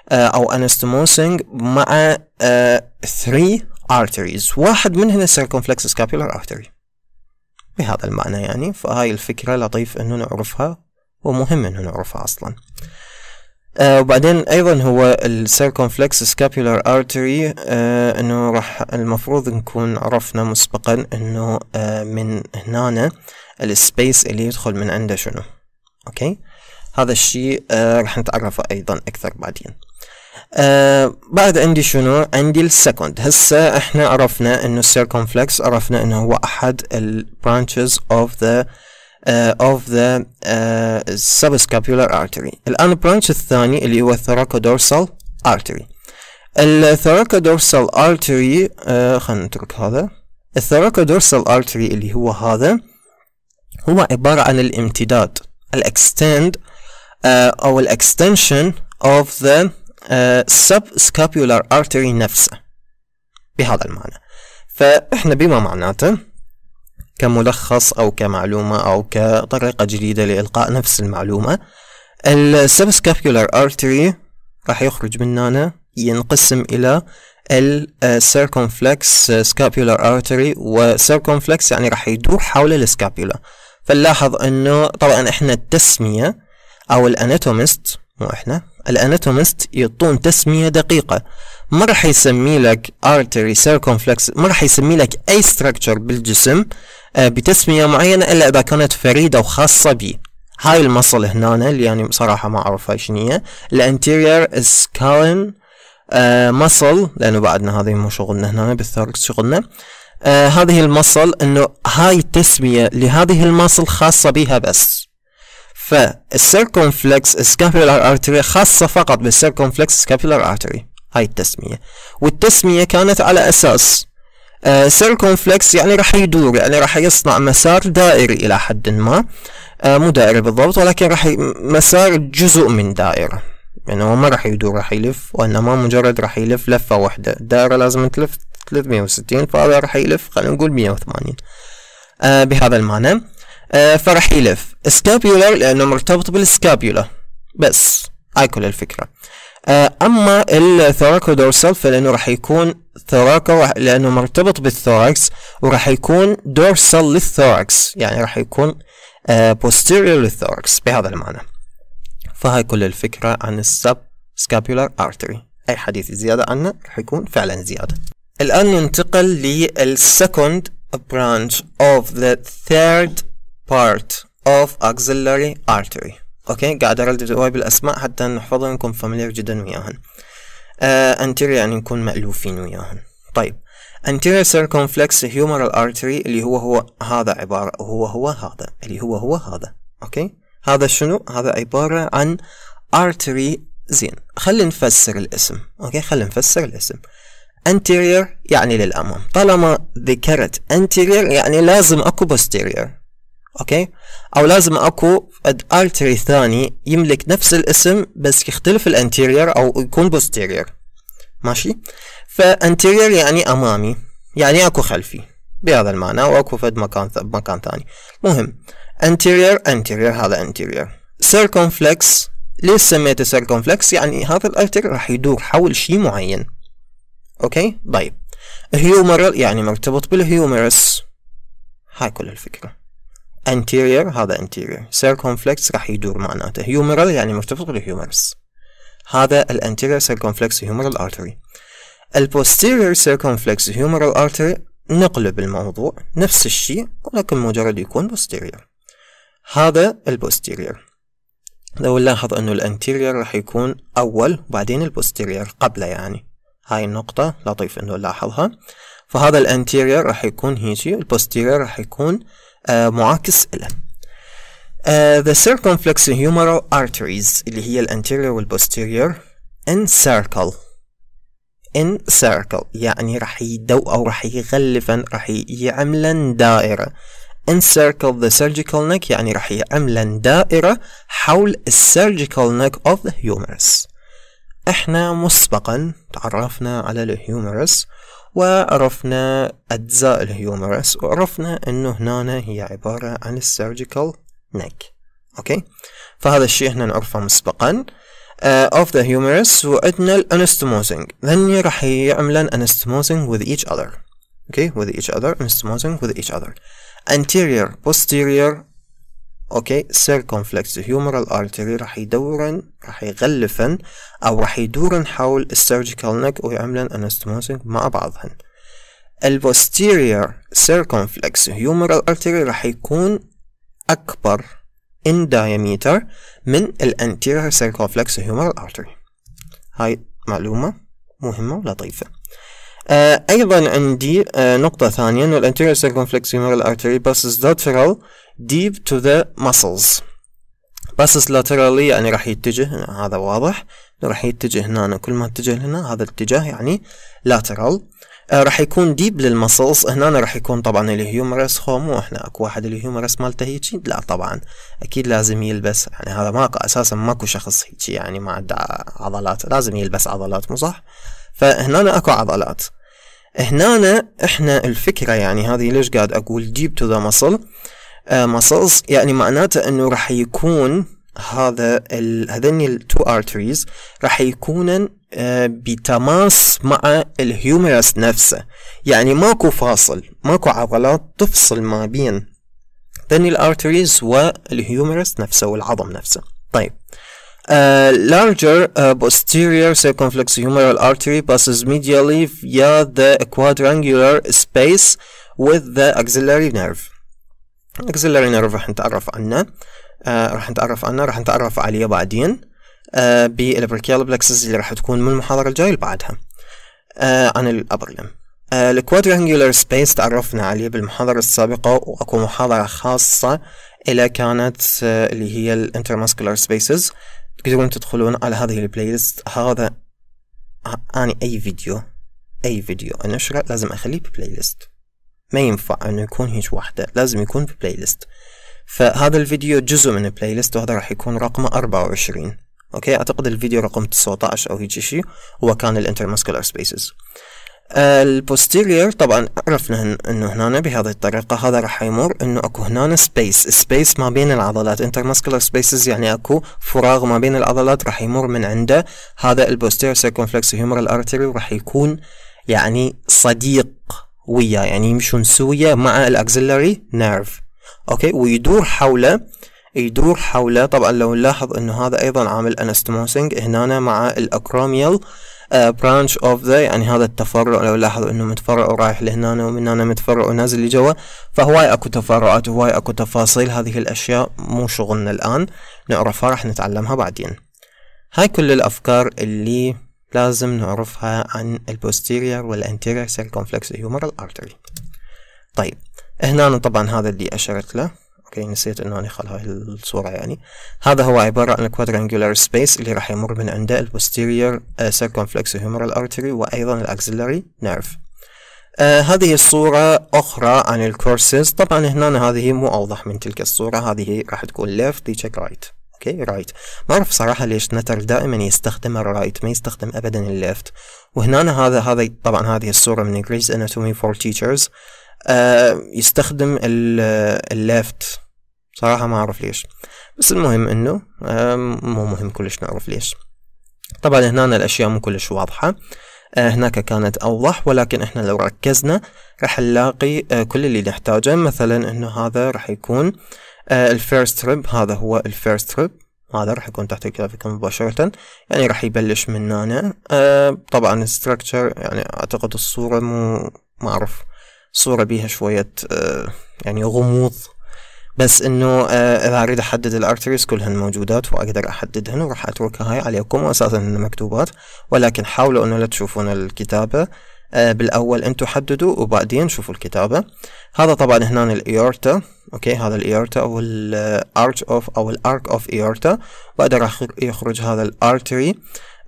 آه، او انستموسنج مع 3 آه، arteries واحد منهن circumflex scapular artery بهذا المعنى يعني فهاي الفكرة لطيف انه نعرفها ومهم انه نعرفها اصلا آه وبعدين ايضا هو السيركونفلكس سكابيولار ارتري آه انه راح المفروض نكون عرفنا مسبقا انه آه من هنا السبيس اللي يدخل من عنده شنو اوكي هذا الشيء آه راح نتعرفه ايضا اكثر بعدين آه بعد عندي شنو عندي السكند هسه احنا عرفنا انه السيركونفلكس عرفنا انه هو احد البرانشز اوف ذا آه، of the آه، subscapular artery الآن branch الثاني اللي هو thoracodorsal artery الثوراكودورسال artery آه، خلنا نترك هذا الثوراكودورسال artery اللي هو هذا هو عبارة عن الامتداد الاكستند أو الاكستنشن of the subscapular artery نفسه بهذا المعنى فإحنا بما معناته كملخص أو كمعلومة أو كطريقة جديدة لإلقاء نفس المعلومة السبسكابيولار artery راح يخرج من هنا ينقسم إلى السيركونفلكس سكابيولار ارتري وسيركونفلكس يعني راح يدور حول السكابيولا فنلاحظ انه طبعا احنا التسميه او الاناتومست مو احنا الاناتومست يعطون تسميه دقيقه ما راح يسمي لك ارتري سيركونفلكس ما راح يسمي لك اي ستراكشر بالجسم آه، بتسمية معينة إلا إذا كانت فريدة وخاصة بي هاي المصل هنا اللي يعني بصراحة ما اعرفها شنو شنية الانتيرير سكالن آه، مصل لأنه بعدنا هذه مو شغلنا هنا بالثوركس شغلنا آه هذه المصل انه هاي التسمية لهذه المصل خاصة بها بس فالسيركونفلكس سكابيلر ارتري خاصة فقط بالسيركونفلكس سكابيلر ارتري هاي التسمية والتسمية كانت على اساس سيركونفلكس آه، يعني راح يدور يعني راح يصنع مسار دائري إلى حد ما آه مو دائري بالضبط ولكن راح مسار جزء من دائرة يعني هو ما راح يدور راح يلف وإنما مجرد راح يلف لفة واحدة الدائرة لازم تلف 360 فهذا راح يلف خلينا نقول 180 آه بهذا المعنى آه فراح يلف سكابيولر لأنه مرتبط بالسكابيولا بس هاي كل الفكرة آه، اما الثوراكودورسال فلانه راح يكون ثوراكا لانه مرتبط بالثوراكس وراح يكون دورسال للثوراكس يعني راح يكون آه، posterior للثوراكس بهذا المعنى فهاي كل الفكرة عن السب سكابولار ارتري اي حديث زيادة عنه راح يكون فعلا زيادة الان ننتقل للسكند branch of the third part of axillary artery اوكي قاعد اردد هواي بالاسماء حتى نحفظهم نكون فاميليار جدا وياهن آه انتيريا يعني نكون مألوفين وياهن طيب anterior circumflex humeral artery اللي هو هو هذا عبارة هو هو هذا اللي هو هو هذا اوكي هذا شنو هذا عبارة عن artery زين خلي نفسر الاسم اوكي خلي نفسر الاسم anterior يعني للامام طالما ذكرت anterior يعني لازم اكو posterior اوكي او لازم اكو اد ارتري ثاني يملك نفس الاسم بس يختلف الانتيرير او يكون بوستيرير ماشي فانتيرير يعني امامي يعني اكو خلفي بهذا المعنى واكو فد مكان مكان ثاني مهم انتيرير انتيرير هذا انتيرير سيركونفلكس ليش سميته سيركونفلكس يعني هذا الارتر راح يدور حول شيء معين اوكي طيب هيومرال يعني مرتبط بالهيومرس هاي كل الفكره anterior هذا anterior circumflex راح يدور معناته humeral يعني مرتبط بالhumerus هذا ال anterior circumflex humeral artery ال posterior circumflex humeral artery نقلب الموضوع نفس الشيء ولكن مجرد يكون posterior هذا ال posterior لو نلاحظ انه ال anterior راح يكون اول وبعدين ال posterior قبله يعني هاي النقطة لطيف انه نلاحظها فهذا ال anterior راح يكون هيجي ال posterior راح يكون آه، معاكس له آه، the circumflex humeral arteries اللي هي الانتيريور والبوستيريور in circle in circle يعني راح يدو او راح يغلفن راح يعملن دائرة encircle the surgical neck يعني راح يعملن دائرة حول surgical neck of the humerus احنا مسبقا تعرفنا على الهيومرس وعرفنا أجزاء الهيومرس وعرفنا أنه هنا هي عبارة عن السيرجيكال نيك أوكي فهذا الشيء احنا نعرفه مسبقا uh, of the humerus وعندنا الانستموزنج ذني راح يعملن anastomosing with each other okay with each other anastomosing with each other anterior posterior اوكي circumflex humeral artery راح يدورن راح يغلفن او راح يدورن حول السيرجيكال نك ويعملن انستموسنج مع بعضهن البوستيريور circumflex humeral artery راح يكون اكبر in diameter من الانتيريور circumflex humeral artery هاي معلومة مهمة ولطيفة آه ايضا عندي آه نقطة ثانية انه الانتيريور circumflex humeral artery passes lateral deep to the muscles passes laterally يعني راح يتجه هذا واضح راح يتجه هنا كل ما اتجه هنا هذا الاتجاه يعني lateral آه راح يكون ديب للمسلز هنا راح يكون طبعا الهيومرس هو مو احنا اكو واحد الهيومرس مالته هيجي لا طبعا اكيد لازم يلبس يعني هذا ماكو اساسا ماكو شخص هيجي يعني ما عنده عضلات لازم يلبس عضلات مو صح فهنا اكو عضلات هنا احنا الفكره يعني هذه ليش قاعد اقول ديب تو ذا muscle آه، muscles يعني معناته انه راح يكون هذا ال هذين two arteries راح يكونن آه، بتماس مع الهيومرس نفسه يعني ماكو فاصل ماكو عضلات تفصل ما بين ذني الارتريز والهيومرس نفسه والعظم نفسه طيب Uh, larger uh, posterior circumflex humeral artery passes medially via the quadrangular space with the axillary nerve. auxiliary نيرف راح نتعرف عنه آه راح نتعرف عنه راح نتعرف عليه بعدين آه بالبريكيال بلكسز اللي راح تكون من المحاضرة الجاية اللي بعدها آه عن الابرلم الكوادرانجولار سبيس تعرفنا عليه بالمحاضرة السابقة وأكو محاضرة خاصة إلى كانت آه، اللي هي الانترماسكولار سبيسز تقدرون تدخلون على هذه البلاي ليست هذا آه، أني أي فيديو أي فيديو أنشره لازم أخليه ببلاي ليست ما ينفع انه يكون هيج وحده لازم يكون في بلاي ليست فهذا الفيديو جزء من البلاي ليست وهذا راح يكون رقم 24 اوكي اعتقد الفيديو رقم 19 او هيجي شيء هو كان الانترمسكولار سبيسز البوستيريور طبعا عرفنا انه هنا بهذه الطريقة هذا راح يمر انه اكو هنا سبيس سبيس ما بين العضلات intermuscular سبيسز يعني اكو فراغ ما بين العضلات راح يمر من عنده هذا البوستيرير circumflex هيومرال ارتري وراح يكون يعني صديق وياه يعني يمشون سويا مع الاكسلري نيرف اوكي ويدور حوله يدور حوله طبعا لو نلاحظ انه هذا ايضا عامل انستموسنج هنا مع الاكروميال برانش اوف ذا يعني هذا التفرع لو نلاحظ انه متفرع ورايح لهنا ومن هنا متفرع ونازل لجوا فهواي اكو تفرعات وهواي اكو تفاصيل هذه الاشياء مو شغلنا الان نعرفها راح نتعلمها بعدين هاي كل الافكار اللي لازم نعرفها عن البوستيرير والانتيرير سيركونفلكس هيومرال artery طيب هنا طبعا هذا اللي اشرت له اوكي نسيت انه انا خل هاي الصوره يعني هذا هو عباره عن الكوادرانجولار سبيس اللي راح يمر من عنده البوستيرير سيركونفلكس هيومرال artery وايضا الاكسلري نيرف آه هذه الصورة أخرى عن الكورسز طبعا هنا هذه مو أوضح من تلك الصورة هذه راح تكون left ذيك right اوكي رايت ما اعرف صراحه ليش نتر دائما يستخدم الرايت ما يستخدم ابدا الليفت وهنا هذا هذا طبعا هذه الصوره من جريز اناتومي فور تيتشرز يستخدم الليفت صراحة ما أعرف ليش بس المهم إنه مو مهم كلش نعرف ليش طبعا هنا الأشياء مو كلش واضحة آه، هناك كانت أوضح ولكن إحنا لو ركزنا راح نلاقي آه، كل اللي نحتاجه مثلا إنه هذا راح يكون آه، الفيرست ريب هذا هو الفيرست ريب هذا راح يكون تحت الجرافيك مباشرة يعني راح يبلش من هنا أه طبعا الستركتشر يعني اعتقد الصورة مو ما اعرف صورة بيها شوية أه يعني غموض بس انه أه اذا اريد احدد الارتريز كلهن موجودات واقدر احددهن وراح اتركها هاي عليكم واساسا هن مكتوبات ولكن حاولوا انه لا تشوفون الكتابة آه، بالاول انتو حددوا وبعدين شوفوا الكتابة هذا طبعا هنا الايورتا اوكي هذا الايورتا او الارش اوف او الارك اوف ايورتا بعدها راح يخرج هذا الارتري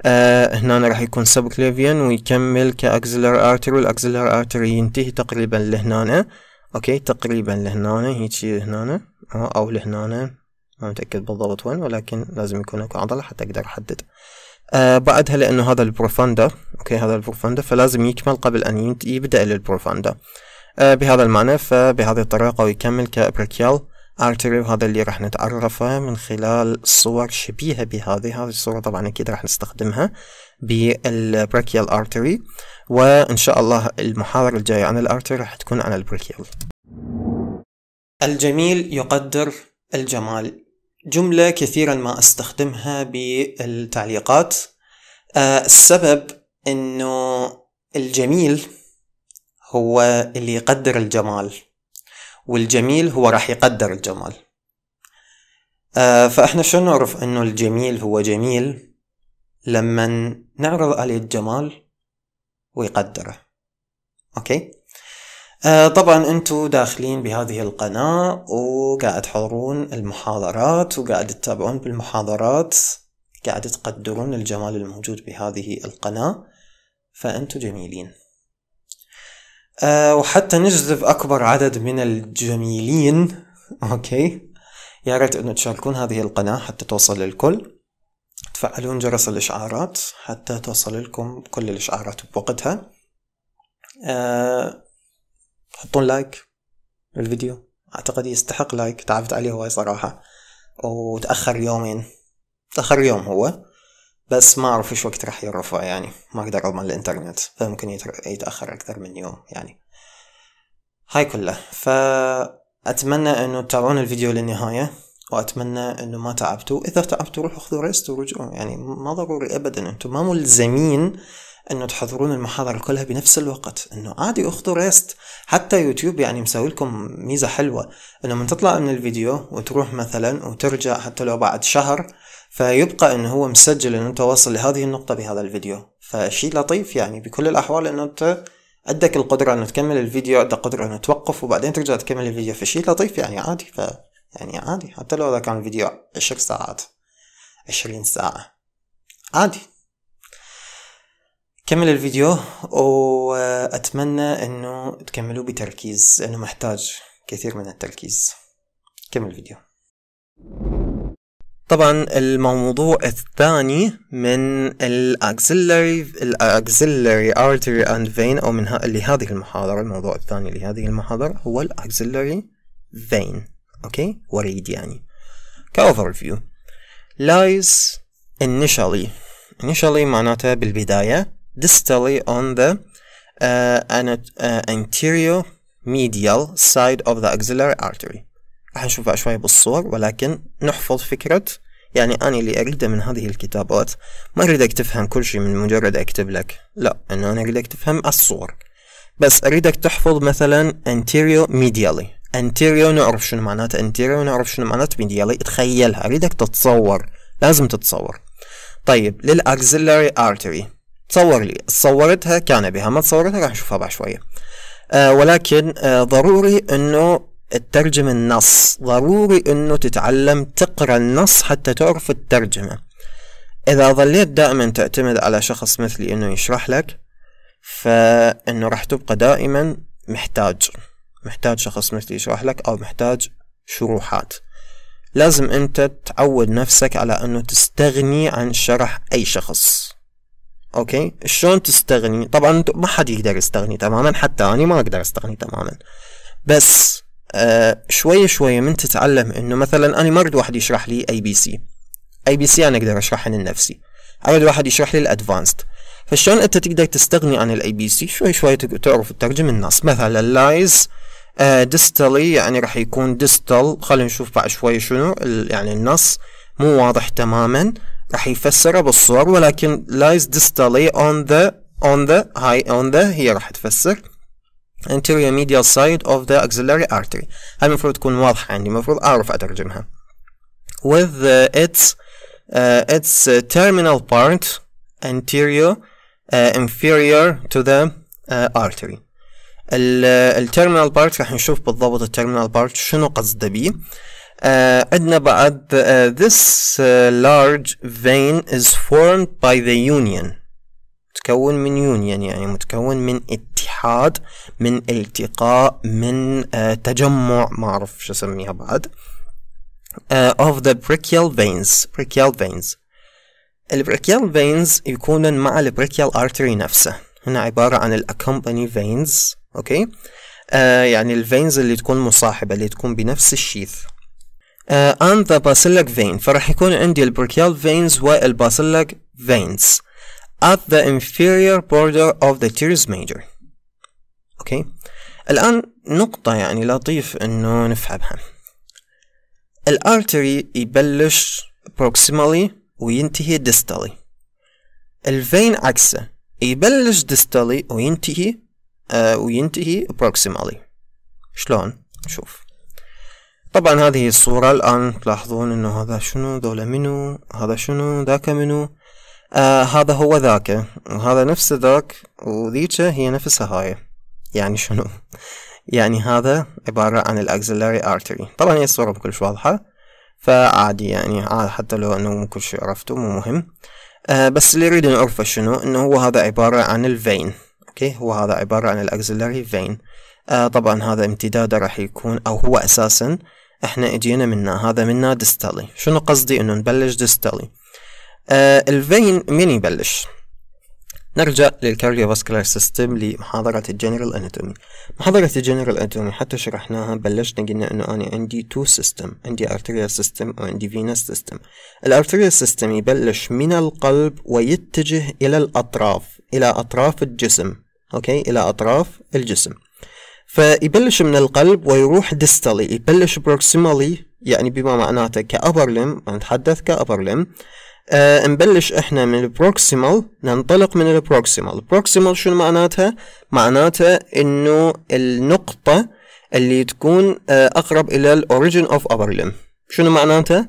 آه هنا راح يكون سبكليفيان ويكمل كاكزلر ارتري والاكزلر ارتري ينتهي تقريبا لهنا اوكي تقريبا لهنا هيك هنا آه، او لهنا ما متأكد بالضبط وين ولكن لازم يكون اكو عضلة حتى اقدر احدد آه بعدها لانه هذا البروفاندا اوكي هذا البروفاندا فلازم يكمل قبل ان يبدأ للبروفاندا آه، بهذا المعنى فبهذه الطريقة ويكمل كابريكيال ارتري وهذا اللي راح نتعرفه من خلال صور شبيهة بهذه هذه الصورة طبعا اكيد راح نستخدمها بالبريكيال ارتري وان شاء الله المحاضرة الجاية عن الارتري راح تكون عن البريكيال الجميل يقدر الجمال جملة كثيرا ما استخدمها بالتعليقات آه، السبب انه الجميل هو اللي يقدر الجمال والجميل هو راح يقدر الجمال آه، فإحنا شو نعرف أنه الجميل هو جميل لما نعرض عليه الجمال ويقدره أوكي آه، طبعا انتم داخلين بهذه القناة وقاعد تحضرون المحاضرات وقاعد تتابعون بالمحاضرات قاعد تقدرون الجمال الموجود بهذه القناة فانتم جميلين آه، وحتى نجذب أكبر عدد من الجميلين أوكي يا ريت أنه تشاركون هذه القناة حتى توصل للكل تفعلون جرس الإشعارات حتى توصل لكم كل الإشعارات بوقتها أه حطون لايك للفيديو أعتقد يستحق لايك تعبت عليه هواي صراحة وتأخر يومين تأخر يوم هو بس ما اعرف ايش وقت راح يرفع يعني ما اقدر اضمن الانترنت فممكن يتاخر اكثر من يوم يعني هاي كله فاتمنى انه تتابعون الفيديو للنهايه واتمنى انه ما تعبتوا اذا تعبتوا روحوا خذوا ريست ورجعوا يعني ما ضروري ابدا انتم ما ملزمين انه تحضرون المحاضرة كلها بنفس الوقت انه عادي اخذوا ريست حتى يوتيوب يعني مسوي لكم ميزة حلوة انه من تطلع من الفيديو وتروح مثلا وترجع حتى لو بعد شهر فيبقى ان هو مسجل ان انت واصل لهذه النقطة بهذا الفيديو فشي لطيف يعني بكل الاحوال ان انت عندك القدرة ان تكمل الفيديو عندك قدرة ان توقف وبعدين ترجع تكمل الفيديو فشي لطيف يعني عادي ف يعني عادي حتى لو اذا كان الفيديو عشر ساعات عشرين ساعة عادي كمل الفيديو واتمنى انه تكملوه بتركيز لانه محتاج كثير من التركيز كمل الفيديو طبعا الموضوع الثاني من الاكسلري الاكسلري ارتري اند فين او من لهذه المحاضره الموضوع الثاني لهذه المحاضره هو الاكسلري فين اوكي وريد يعني كاوفر فيو lies initially initially معناتها بالبدايه distally on the uh, uh anterior medial side of the axillary artery راح نشوفها شوي بالصور ولكن نحفظ فكرة يعني أنا اللي أريده من هذه الكتابات ما أريدك تفهم كل شيء من مجرد أكتب لك لا إنه أنا أريدك تفهم الصور بس أريدك تحفظ مثلا anterior medially anterior نعرف شنو معناته anterior نعرف شنو معناته medially تخيلها أريدك تتصور لازم تتصور طيب للأكسلري artery تصور لي صورتها كان بها ما تصورتها راح نشوفها بعد شوية آه ولكن آه ضروري انه تترجم النص ضروري انه تتعلم تقرا النص حتى تعرف الترجمة اذا ظليت دائما تعتمد على شخص مثلي انه يشرح لك فانه راح تبقى دائما محتاج محتاج شخص مثلي يشرح لك او محتاج شروحات لازم انت تعود نفسك على انه تستغني عن شرح اي شخص اوكي شلون تستغني طبعا ما حد يقدر يستغني تماما حتى انا ما اقدر استغني تماما بس شوية آه، شوية من تتعلم انه مثلا انا ما اريد واحد يشرح لي اي بي سي اي بي سي انا اقدر اشرحها لنفسي اريد واحد يشرح لي الادفانسد فشلون انت تقدر تستغني عن الاي بي سي شوي شوي تعرف تترجم النص مثلا لايز آه، ديستالي يعني راح يكون ديستال خلينا نشوف بعد شوي شنو يعني النص مو واضح تماما راح يفسره بالصور ولكن لايز ديستالي اون ذا اون ذا هاي اون ذا هي راح تفسر anterior medial side of the axillary artery هاي المفروض تكون واضحة عندي المفروض أعرف أترجمها with uh, its uh, its uh, terminal part anterior uh, inferior to the uh, artery التيرمينال بارت راح نشوف بالضبط التيرمينال بارت شنو قصده بيه Uh, عندنا بعد uh, this uh, large vein is formed by the union متكون من union يعني متكون من الاتحاد من التقاء من آه، تجمع ما أعرف شو أسميها بعد آه، of the brachial veins brachial veins البريكيال فينز يكونن مع البريكيال artery نفسه هنا عبارة عن accompany veins أوكي آه يعني الفينز اللي تكون مصاحبة اللي تكون بنفس الشيث آه، and the basilic vein فراح يكون عندي البريكيال veins والباسيلك veins at the inferior border of the teres major اوكي الان نقطة يعني لطيف انه نفهمها الارتري يبلش بروكسيمالي وينتهي ديستالي الفين عكسه يبلش ديستالي وينتهي آه وينتهي بروكسيمالي شلون شوف طبعا هذه الصورة الآن تلاحظون انه هذا شنو ذولا منو هذا شنو ذاك منو آه هذا هو ذاك وهذا نفسه ذاك وذيك هي نفسها هاي يعني شنو يعني هذا عبارة عن الاكسلاري ارتري طبعا هي الصورة مكلش واضحة فعادي يعني عادي حتى لو انه مو كل شيء عرفته مو مهم آه بس اللي يريد نعرفه شنو انه هو هذا عبارة عن الفين اوكي هو هذا عبارة عن الاكسلاري فين آه طبعا هذا امتداده راح يكون او هو اساسا احنا اجينا منا هذا منا ديستالي شنو قصدي انه نبلش ديستالي آه الفين مين يبلش نرجع للكارديوفاسكولار سيستم لمحاضرة الجنرال اناتومي محاضرة الجنرال اناتومي حتى شرحناها بلشنا قلنا انه انا عندي تو سيستم عندي ارتريال سيستم وعندي فينس سيستم الارتريال سيستم يبلش من القلب ويتجه الى الاطراف الى اطراف الجسم اوكي الى اطراف الجسم فيبلش من القلب ويروح ديستالي يبلش بروكسيمالي يعني بما معناته كأبر لم نتحدث كأبر لم آه نبلش احنا من البروكسيمال ننطلق من البروكسيمال البروكسيمال شنو معناتها معناتها انه النقطة اللي تكون آه اقرب الى الاوريجن اوف upper limb شنو معناتها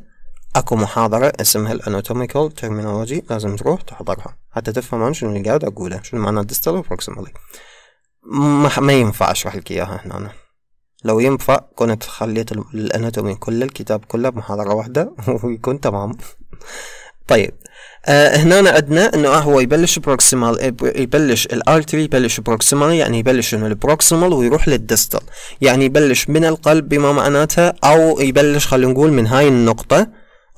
اكو محاضرة اسمها الاناتوميكال ترمينولوجي لازم تروح تحضرها حتى تفهم انا شنو اللي قاعد اقوله شنو معنى ديستال وبروكسيمالي ما, ما ينفع اشرح لك اياها هنا أنا. لو ينفع كنت خليت الاناتومي كل الكتاب كله بمحاضرة واحدة ويكون تمام طيب آه هنا عندنا انه آه، هو يبلش آه، بروكسيمال يبلش الارتري يبلش بروكسيمال يعني يبلش من البروكسيمال ويروح للدستل يعني يبلش من القلب بما معناتها او يبلش خلينا نقول من هاي النقطة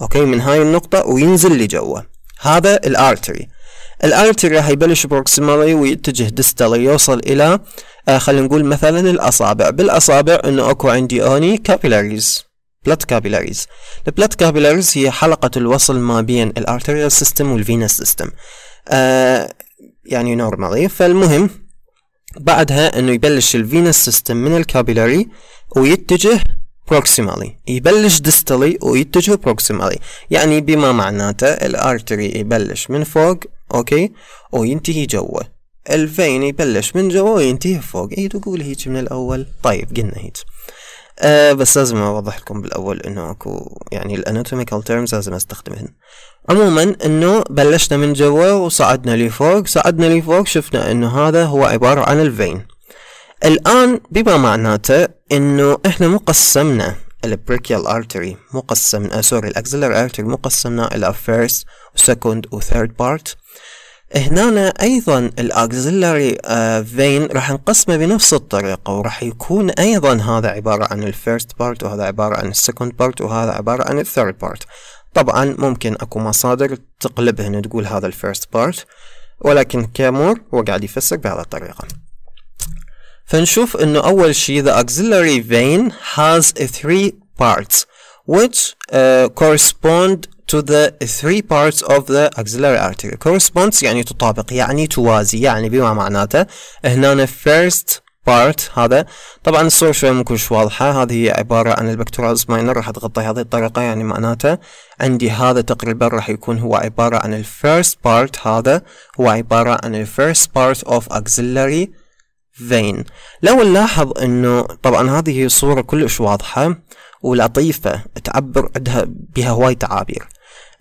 اوكي من هاي النقطة وينزل لجوا هذا الارتري الارتري راح يبلش بروكسيمالي ويتجه دستل يوصل الى آه خلينا نقول مثلا الاصابع بالاصابع انه اكو عندي اوني كابيلاريز blood capillaries the blood capillaries هي حلقة الوصل ما بين arterial system venous system آه يعني نورمالي فالمهم بعدها انه يبلش الفينس سيستم من الكابيلاري ويتجه بروكسيمالي يبلش ديستالي ويتجه بروكسيمالي يعني بما معناته الارتري يبلش من فوق اوكي وينتهي جوا الفين يبلش من جوا وينتهي فوق اي تقول هيك من الاول طيب قلنا هيك أه بس لازم اوضح لكم بالاول انه اكو يعني الاناتوميكال تيرمز لازم استخدمهن عموما انه بلشنا من جوا وصعدنا لفوق صعدنا لفوق شفنا انه هذا هو عبارة عن الفين الان بما معناته انه احنا مو قسمنا البريكيال ارتري مقسمنا سوري الاكسلر ارتري مقسمنا الى فيرست وسكند وثيرد بارت هنا ايضا الاكزيلاري فين آه، راح نقسمه بنفس الطريقة وراح يكون ايضا هذا عبارة عن الفيرست بارت وهذا عبارة عن السكند بارت وهذا عبارة عن الثيرد بارت طبعا ممكن اكو مصادر تقلب هنا تقول هذا الفيرست بارت ولكن كامور هو قاعد يفسر بهذه الطريقة فنشوف انه اول شيء the auxiliary vein has three parts which uh, correspond to the three parts of the auxiliary artery corresponds يعني تطابق يعني توازي يعني بما معناته هنا first part هذا طبعا الصورة شوية مو كلش واضحة هذه هي عبارة عن البكتورالز ماينر راح تغطي هذه الطريقة يعني معناته عندي هذا تقريبا راح يكون هو عبارة عن ال first part هذا هو عبارة عن ال first part of auxiliary vein لو نلاحظ انه طبعا هذه هي صورة كلش واضحة ولطيفة تعبر عندها بها هواي تعابير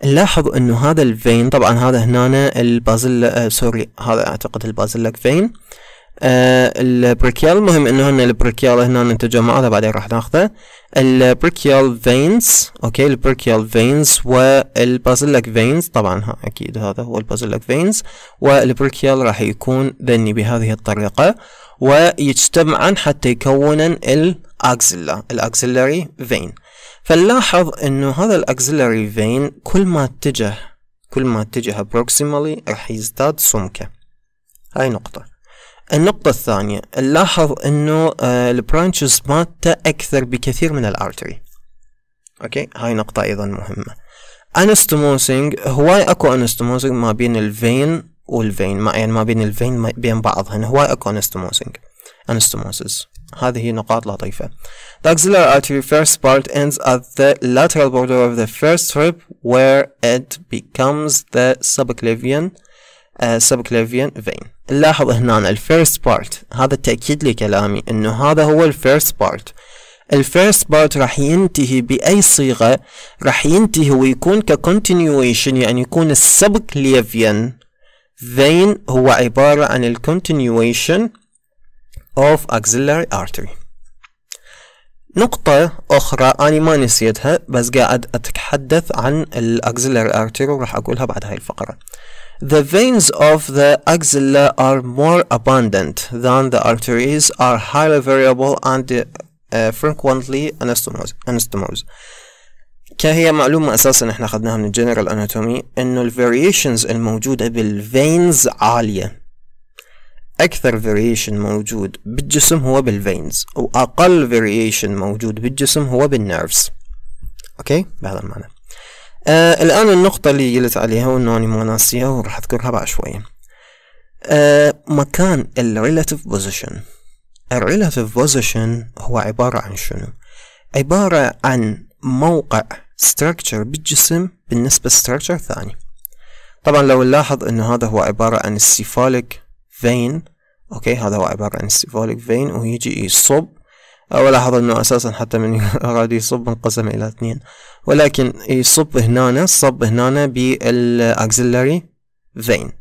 نلاحظ انه هذا الفين طبعا هذا هنا البازل آه سوري هذا اعتقد البازلك فين آه البريكيال مهم انه هن البريكيال هنا نتجمع هذا بعدين راح ناخذه البريكيال فينز اوكي البريكيال فينز والبازلك فينز طبعا ها اكيد هذا هو البازلك فينز والبريكيال راح يكون ذني بهذه الطريقة ويجتمعان حتى يكونن الاكزيلا الاكزيلاري فين فنلاحظ انه هذا الاكزيلاري فين كل ما اتجه كل ما اتجه بروكسيمالي راح يزداد سمكه هاي نقطه النقطة الثانية نلاحظ انه آه، البرانشز مالته اكثر بكثير من الارتري اوكي هاي نقطة ايضا مهمة انستموسينج هواي اكو انستموسينج ما بين الفين والفين ما يعني ما بين الفين ما بين بعضهن هواي اكو انستموسنج انستموسز هذه نقاط لطيفة The axillary artery first part ends at the lateral border of the first rib where it becomes the subclavian uh, subclavian vein نلاحظ هنا ال first part هذا تأكيد لكلامي انه هذا هو ال first part الفيرست بارت راح ينتهي بأي صيغة راح ينتهي ويكون continuation يعني يكون السبكليفيان vein هو عبارة عن ال continuation of axillary artery نقطة أخرى أنا ما نسيتها بس قاعد أتحدث عن ال axillary artery وراح أقولها بعد هاي الفقرة The veins of the axilla are more abundant than the arteries are highly variable and uh, frequently anastomose. anastomose. كهي معلومة أساسا احنا أخذناها من الجنرال اناتومي انه الفاريشنز الموجودة بالفينز عالية أكثر فاريشن موجود بالجسم هو بالفينز وأقل فاريشن موجود بالجسم هو بالنيرفز أوكي بهذا المعنى آه الآن النقطة اللي قلت عليها وإنه أنا ما ناسيها وراح أذكرها بعد شوية آه مكان الريلاتيف بوزيشن الريلاتيف بوزيشن هو عبارة عن شنو؟ عبارة عن موقع structure بالجسم بالنسبة structure ثاني طبعا لو نلاحظ انه هذا هو عبارة عن السيفاليك فين اوكي هذا هو عبارة عن السيفاليك فين ويجي يصب ولاحظ انه اساسا حتى من اراد يصب انقسم الى اثنين ولكن يصب هنا صب هنا بالاكسلري فين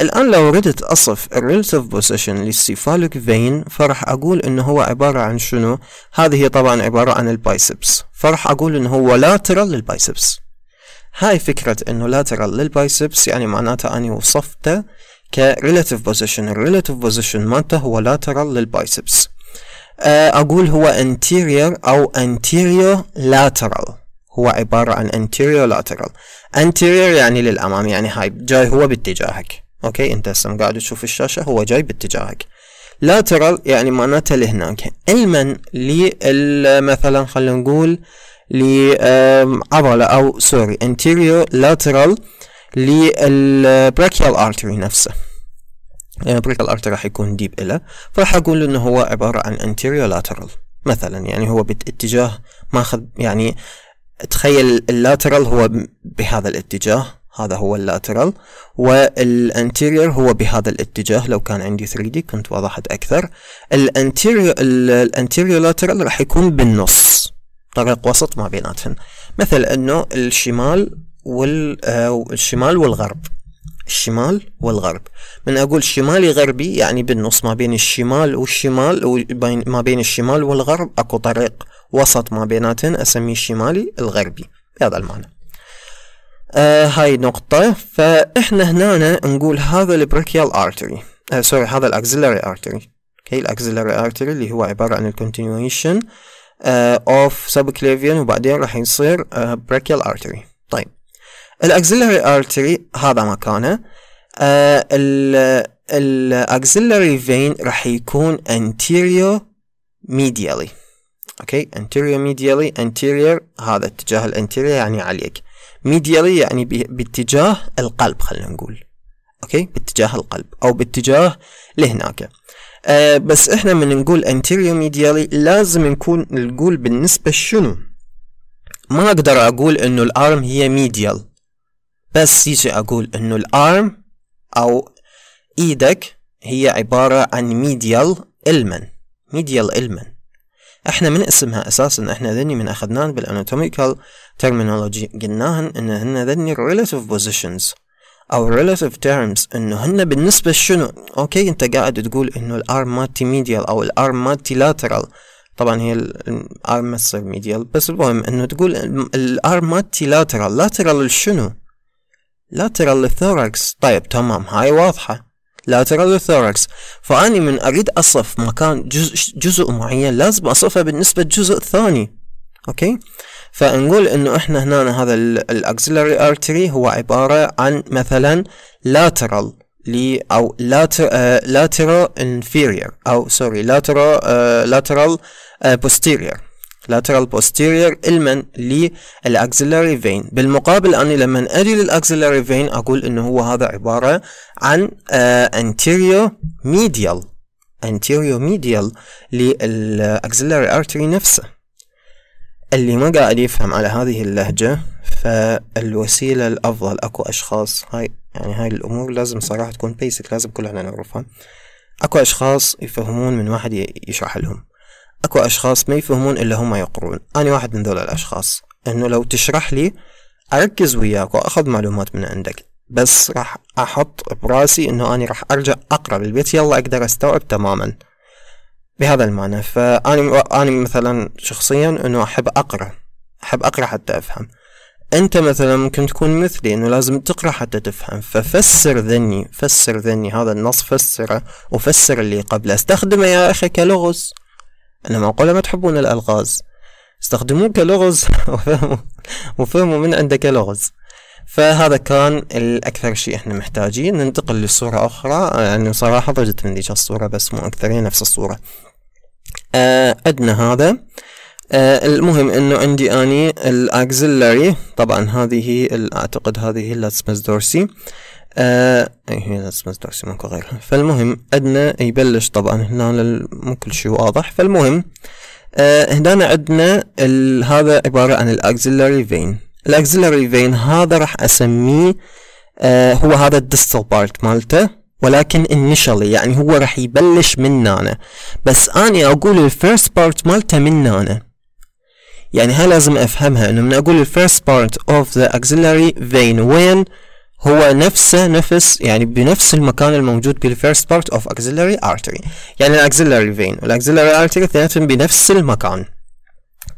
الآن لو ردت أصف relative position للسيفاليك فين فراح أقول إنه هو عبارة عن شنو؟ هذه طبعا عبارة عن البايسبس فراح أقول إنه هو لاترال للبايسبس هاي فكرة إنه لاترال للبايسبس يعني معناتها أني وصفته كريلاتيف بوزيشن relative position مالته هو لاترال للبايسبس آه، أقول هو anterior أو anterior lateral هو عبارة عن anterior lateral anterior يعني للأمام يعني هاي جاي هو باتجاهك اوكي انت هسه قاعد تشوف الشاشه هو جاي باتجاهك لاترال يعني معناته لهناك علما مثلا خلينا نقول لعضلة أو سوري anterior lateral للبراكيال artery نفسه البراكيال يعني artery راح يكون ديب إله فراح أقول إنه هو عبارة عن anterior lateral مثلا يعني هو باتجاه ماخذ يعني تخيل اللاترال هو بهذا الاتجاه هذا هو اللاترال والانتيريور هو بهذا الاتجاه لو كان عندي 3D كنت وضحت اكثر الانتيريور الانتيريور لاترال راح يكون بالنص طريق وسط ما بيناتهن مثل انه الشمال والشمال آه، والغرب الشمال والغرب من أقول شمالي غربي يعني بالنص ما بين الشمال والشمال ما بين الشمال والغرب أكو طريق وسط ما بيناتهن أسميه الشمالي الغربي بهذا المعنى آه هاي نقطة فإحنا هنا نقول هذا البريكيال ارتري آه سوري هذا الاكزيلاري ارتري اوكي الاكزيلاري ارتري اللي هو عبارة عن الكونتينيويشن اوف سبكليفيان وبعدين راح يصير آه، brachial ارتري طيب الاكزيلاري ارتري هذا مكانه آه الاكزيلاري فين راح يكون anterior medially اوكي anterior medially anterior هذا اتجاه الأنتيريا يعني عليك ميديالي يعني باتجاه القلب خلينا نقول اوكي باتجاه القلب او باتجاه لهناك أه بس احنا من نقول anterior ميديالي لازم نكون نقول بالنسبة شنو ما اقدر اقول انه الارم هي ميديال بس يجي اقول انه الارم او ايدك هي عبارة عن ميديال المن ميديال المن احنا من اسمها اساسا احنا ذني من اخذناهن بالاناتوميكال ترمينولوجي قلناهن ان هن ذني relative positions او relative terms انه هن بالنسبة شنو اوكي انت قاعد تقول انه الارم مالتي ميديال او الارم مالتي لاترال طبعا هي الارم ما تصير ميديال بس المهم انه تقول الارم مالتي لاترال لاترال لشنو لاترال للثوركس طيب تمام هاي واضحة lateral thorax فأني من أريد أصف مكان جزء, جزء معين لازم أصفه بالنسبة لجزء ثاني أوكي فنقول إنه إحنا هنا هذا الأكسلري أرتري هو عبارة عن مثلا lateral لي أو آه، lateral inferior أو سوري lateral آه، lateral آه، posterior lateral posterior المن للأكسلاري فين بالمقابل أني لما أجي للأكسلاري فين أقول إنه هو هذا عبارة عن آه، anterior medial anterior medial للأكسلاري artery نفسه اللي ما قاعد يفهم على هذه اللهجة فالوسيلة الأفضل أكو أشخاص هاي يعني هاي الأمور لازم صراحة تكون بيسك لازم كلنا نعرفها أكو أشخاص يفهمون من واحد يشرح لهم اكو اشخاص ما يفهمون الا هم يقرون انا واحد من ذول الاشخاص انه لو تشرح لي اركز وياك واخذ معلومات من عندك بس راح احط براسي انه انا راح ارجع اقرا بالبيت يلا اقدر استوعب تماما بهذا المعنى فاني انا مثلا شخصيا انه احب اقرا احب اقرا حتى افهم انت مثلا ممكن تكون مثلي انه لازم تقرا حتى تفهم ففسر ذني فسر ذني هذا النص فسره وفسر اللي قبله استخدمه يا اخي كلغز أنا معقولة ما تحبون الألغاز استخدموه كلغز وفهموا وفهموا من عندك لغز فهذا كان الأكثر شيء احنا محتاجين ننتقل لصورة أخرى يعني صراحة ضجت من ديش الصورة بس مو أكثر هي نفس الصورة آه، أدنى هذا آه المهم انه عندي اني الاكسلري طبعا هذه اعتقد هذه اللاتسمس دورسي آه هنا إيه، لازم دوكسيمنت وغيرها فالمهم عندنا يبلش طبعا هنا مو كل شيء واضح فالمهم آه هنا عندنا هذا عبارة عن الاكسلري فين الاكسلري فين هذا راح اسميه آه هو هذا الدستال بارت مالته ولكن initially يعني هو راح يبلش من هنا بس اني اقول الفيرست بارت مالته من هنا يعني هاي لازم افهمها انه من اقول الفيرست بارت اوف ذا axillary vein وين هو نفسه نفس يعني بنفس المكان الموجود بالفيرست بارت اوف اكزيلاري ارتري يعني الاكزيلاري فين والاكزيلاري ارتري اثنيناتهم بنفس المكان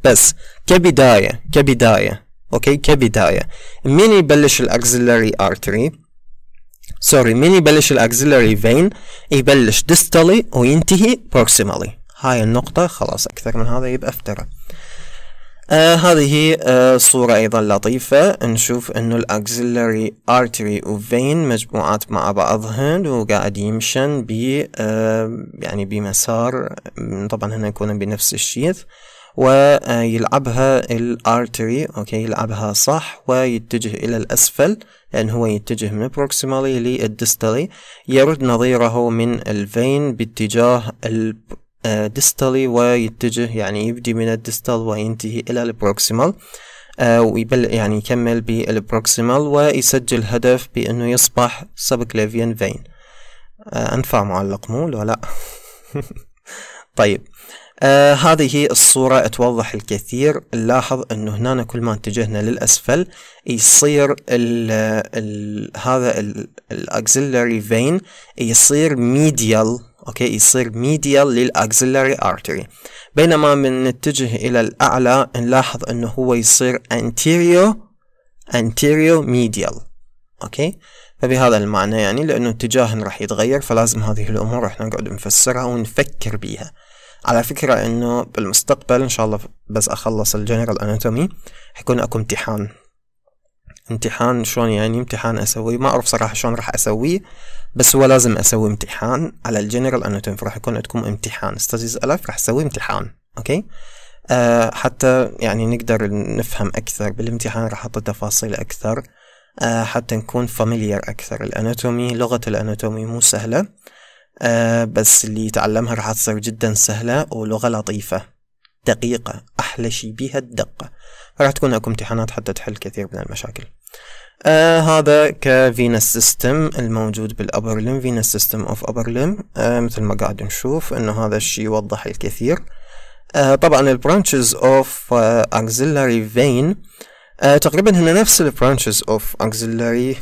بس كبداية كبداية اوكي كبداية من يبلش الاكزيلاري ارتري سوري من يبلش الاكزيلاري فين يبلش ديستالي وينتهي بروكسيمالي هاي النقطة خلاص اكثر من هذا يبقى افترى آه هذه آه صورة أيضا لطيفة نشوف أنه الأكسلري أرتري وفين مجموعات مع بعضهن وقاعد يمشن ب آه يعني بمسار طبعا هنا يكون بنفس الشيث ويلعبها الارتري اوكي يلعبها صح ويتجه الى الاسفل لان هو يتجه من بروكسيمالي للديستالي يرد نظيره من الفين باتجاه آه، ديستالي ويتجه يعني يبدي من الديستال وينتهي إلى البروكسيمال آه، ويبل يعني يكمل بالبروكسيمال ويسجل هدف بأنه يصبح سبكليفيان فين آه، أنفع معلق مو ولا لأ طيب آه هذه الصورة توضح الكثير نلاحظ انه هنا كل ما اتجهنا للاسفل يصير الـ الـ هذا الاكسلري فين يصير ميديال اوكي يصير ميديال للاكسلري ارتري بينما من نتجه الى الاعلى نلاحظ انه هو يصير anterior anterior medial اوكي فبهذا المعنى يعني لانه اتجاهن راح يتغير فلازم هذه الامور احنا نقعد نفسرها ونفكر بيها على فكرة انه بالمستقبل ان شاء الله بس اخلص الجنرال اناتومي حيكون اكو امتحان امتحان شلون يعني امتحان اسويه ما اعرف صراحة شلون راح اسويه بس هو لازم اسوي امتحان على الجنرال اناتومي فراح يكون عندكم امتحان استاذ الف راح اسوي امتحان اوكي أه حتى يعني نقدر نفهم اكثر بالامتحان راح احط تفاصيل اكثر أه حتى نكون فاميليار اكثر الاناتومي لغه الاناتومي مو سهله أه بس اللي يتعلمها راح تصير جدا سهله ولغه لطيفه دقيقه احلى شي بيها الدقه راح تكون اكو امتحانات حتى تحل كثير من المشاكل آه هذا كفينس سيستم الموجود بالابر لم فينس سيستم اوف ابر لم آه، مثل ما قاعد نشوف انه هذا الشيء يوضح الكثير آه طبعا البرانشز اوف أكزيلاري فين تقريبا هن نفس البرانشز اوف أكزيلاري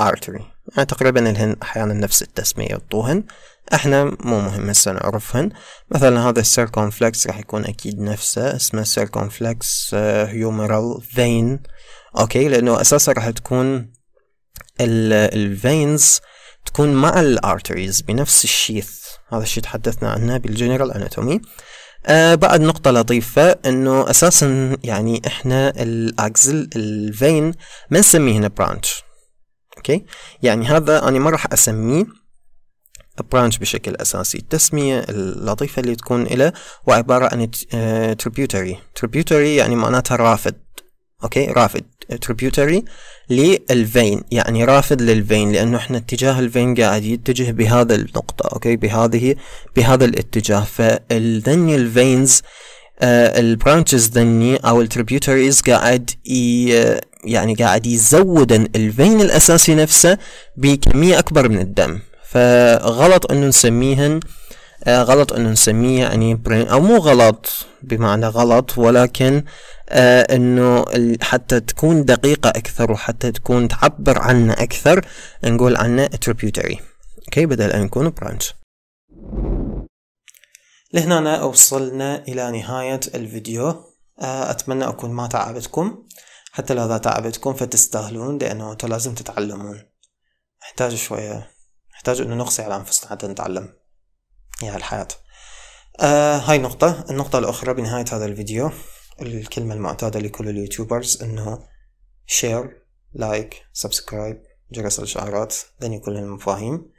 ارتري يعني تقريبا الهن احيانا نفس التسميه يعطوهن احنا مو مهم هسه نعرفهن مثلا هذا السيركونفلكس راح يكون اكيد نفسه اسمه سيركونفلكس هيومرال فين اوكي لانه اساسا راح تكون الفينز تكون مع الارتريز بنفس الشيث هذا الشيء تحدثنا عنه بالجنرال اناتومي آه بعد نقطة لطيفة انه اساسا يعني احنا الاكزل الفين ما نسميه هنا برانش اوكي يعني هذا انا ما راح اسميه برانش بشكل اساسي التسمية اللطيفة اللي تكون له هو عبارة عن تريبيوتري آه، تريبيوتري يعني معناتها رافد اوكي رافد تريبيوتري للفين يعني رافد للفين لانه احنا اتجاه الفين قاعد يتجه بهذا النقطه اوكي بهذه بهذا الاتجاه فالذني الفينز البرانشز ذني او التريبيوتريز قاعد يعني قاعد يزودن الفين الاساسي نفسه بكميه اكبر من الدم فغلط انه نسميهن uh, آه غلط انه نسميه يعني برين او مو غلط بمعنى غلط ولكن آه انه حتى تكون دقيقة اكثر وحتى تكون تعبر عنا اكثر نقول عنا tributary اوكي بدل ان يكون برانش لهنا وصلنا الى نهاية الفيديو آه، اتمنى اكون ما تعبتكم حتى لو اذا تعبتكم فتستاهلون لانه انتو لازم تتعلمون احتاج شوية احتاج انه نقصي على انفسنا حتى نتعلم هي الحياة آه هاي نقطة النقطة الأخرى بنهاية هذا الفيديو الكلمة المعتادة لكل اليوتيوبرز إنه شير لايك سبسكرايب جرس الإشعارات ذني كل المفاهيم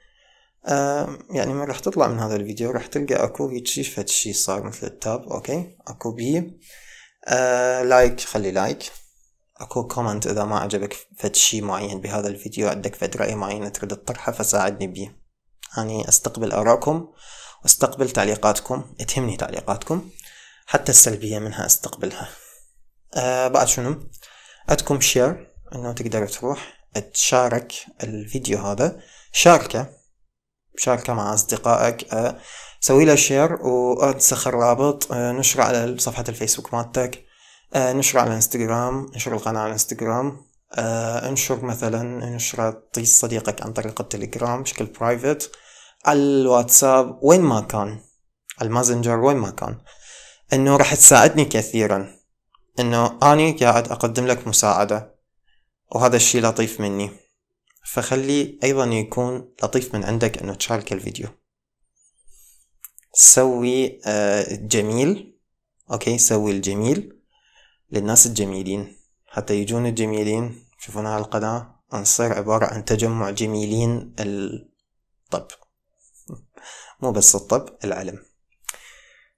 آه يعني من راح تطلع من هذا الفيديو راح تلقى اكو هيجي فد شي صار مثل التاب اوكي اكو بي آه لايك خلي لايك اكو كومنت اذا ما عجبك فد شي معين بهذا الفيديو عندك فد راي معين تريد تطرحه فساعدني بيه اني يعني استقبل اراءكم استقبل تعليقاتكم تهمني تعليقاتكم حتى السلبية منها استقبلها آه بعد شنو عندكم شير انه تقدر تروح تشارك الفيديو هذا شاركه شاركه مع اصدقائك آه، سوي له شير وانسخ الرابط آه، نشر نشره على صفحة الفيسبوك مالتك آه، نشر نشره على الانستغرام نشر القناة على الانستغرام انشر مثلا انشر طيس صديقك عن طريق التليجرام بشكل برايفت الواتساب وين ما كان المازنجر وين ما كان انه راح تساعدني كثيرا انه اني قاعد اقدم لك مساعدة وهذا الشي لطيف مني فخلي ايضا يكون لطيف من عندك انه تشارك الفيديو سوي آه، جميل اوكي سوي الجميل للناس الجميلين حتى يجون الجميلين يشوفون هالقناة نصير عبارة عن تجمع جميلين الطب مو بس الطب العلم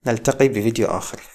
نلتقي بفيديو آخر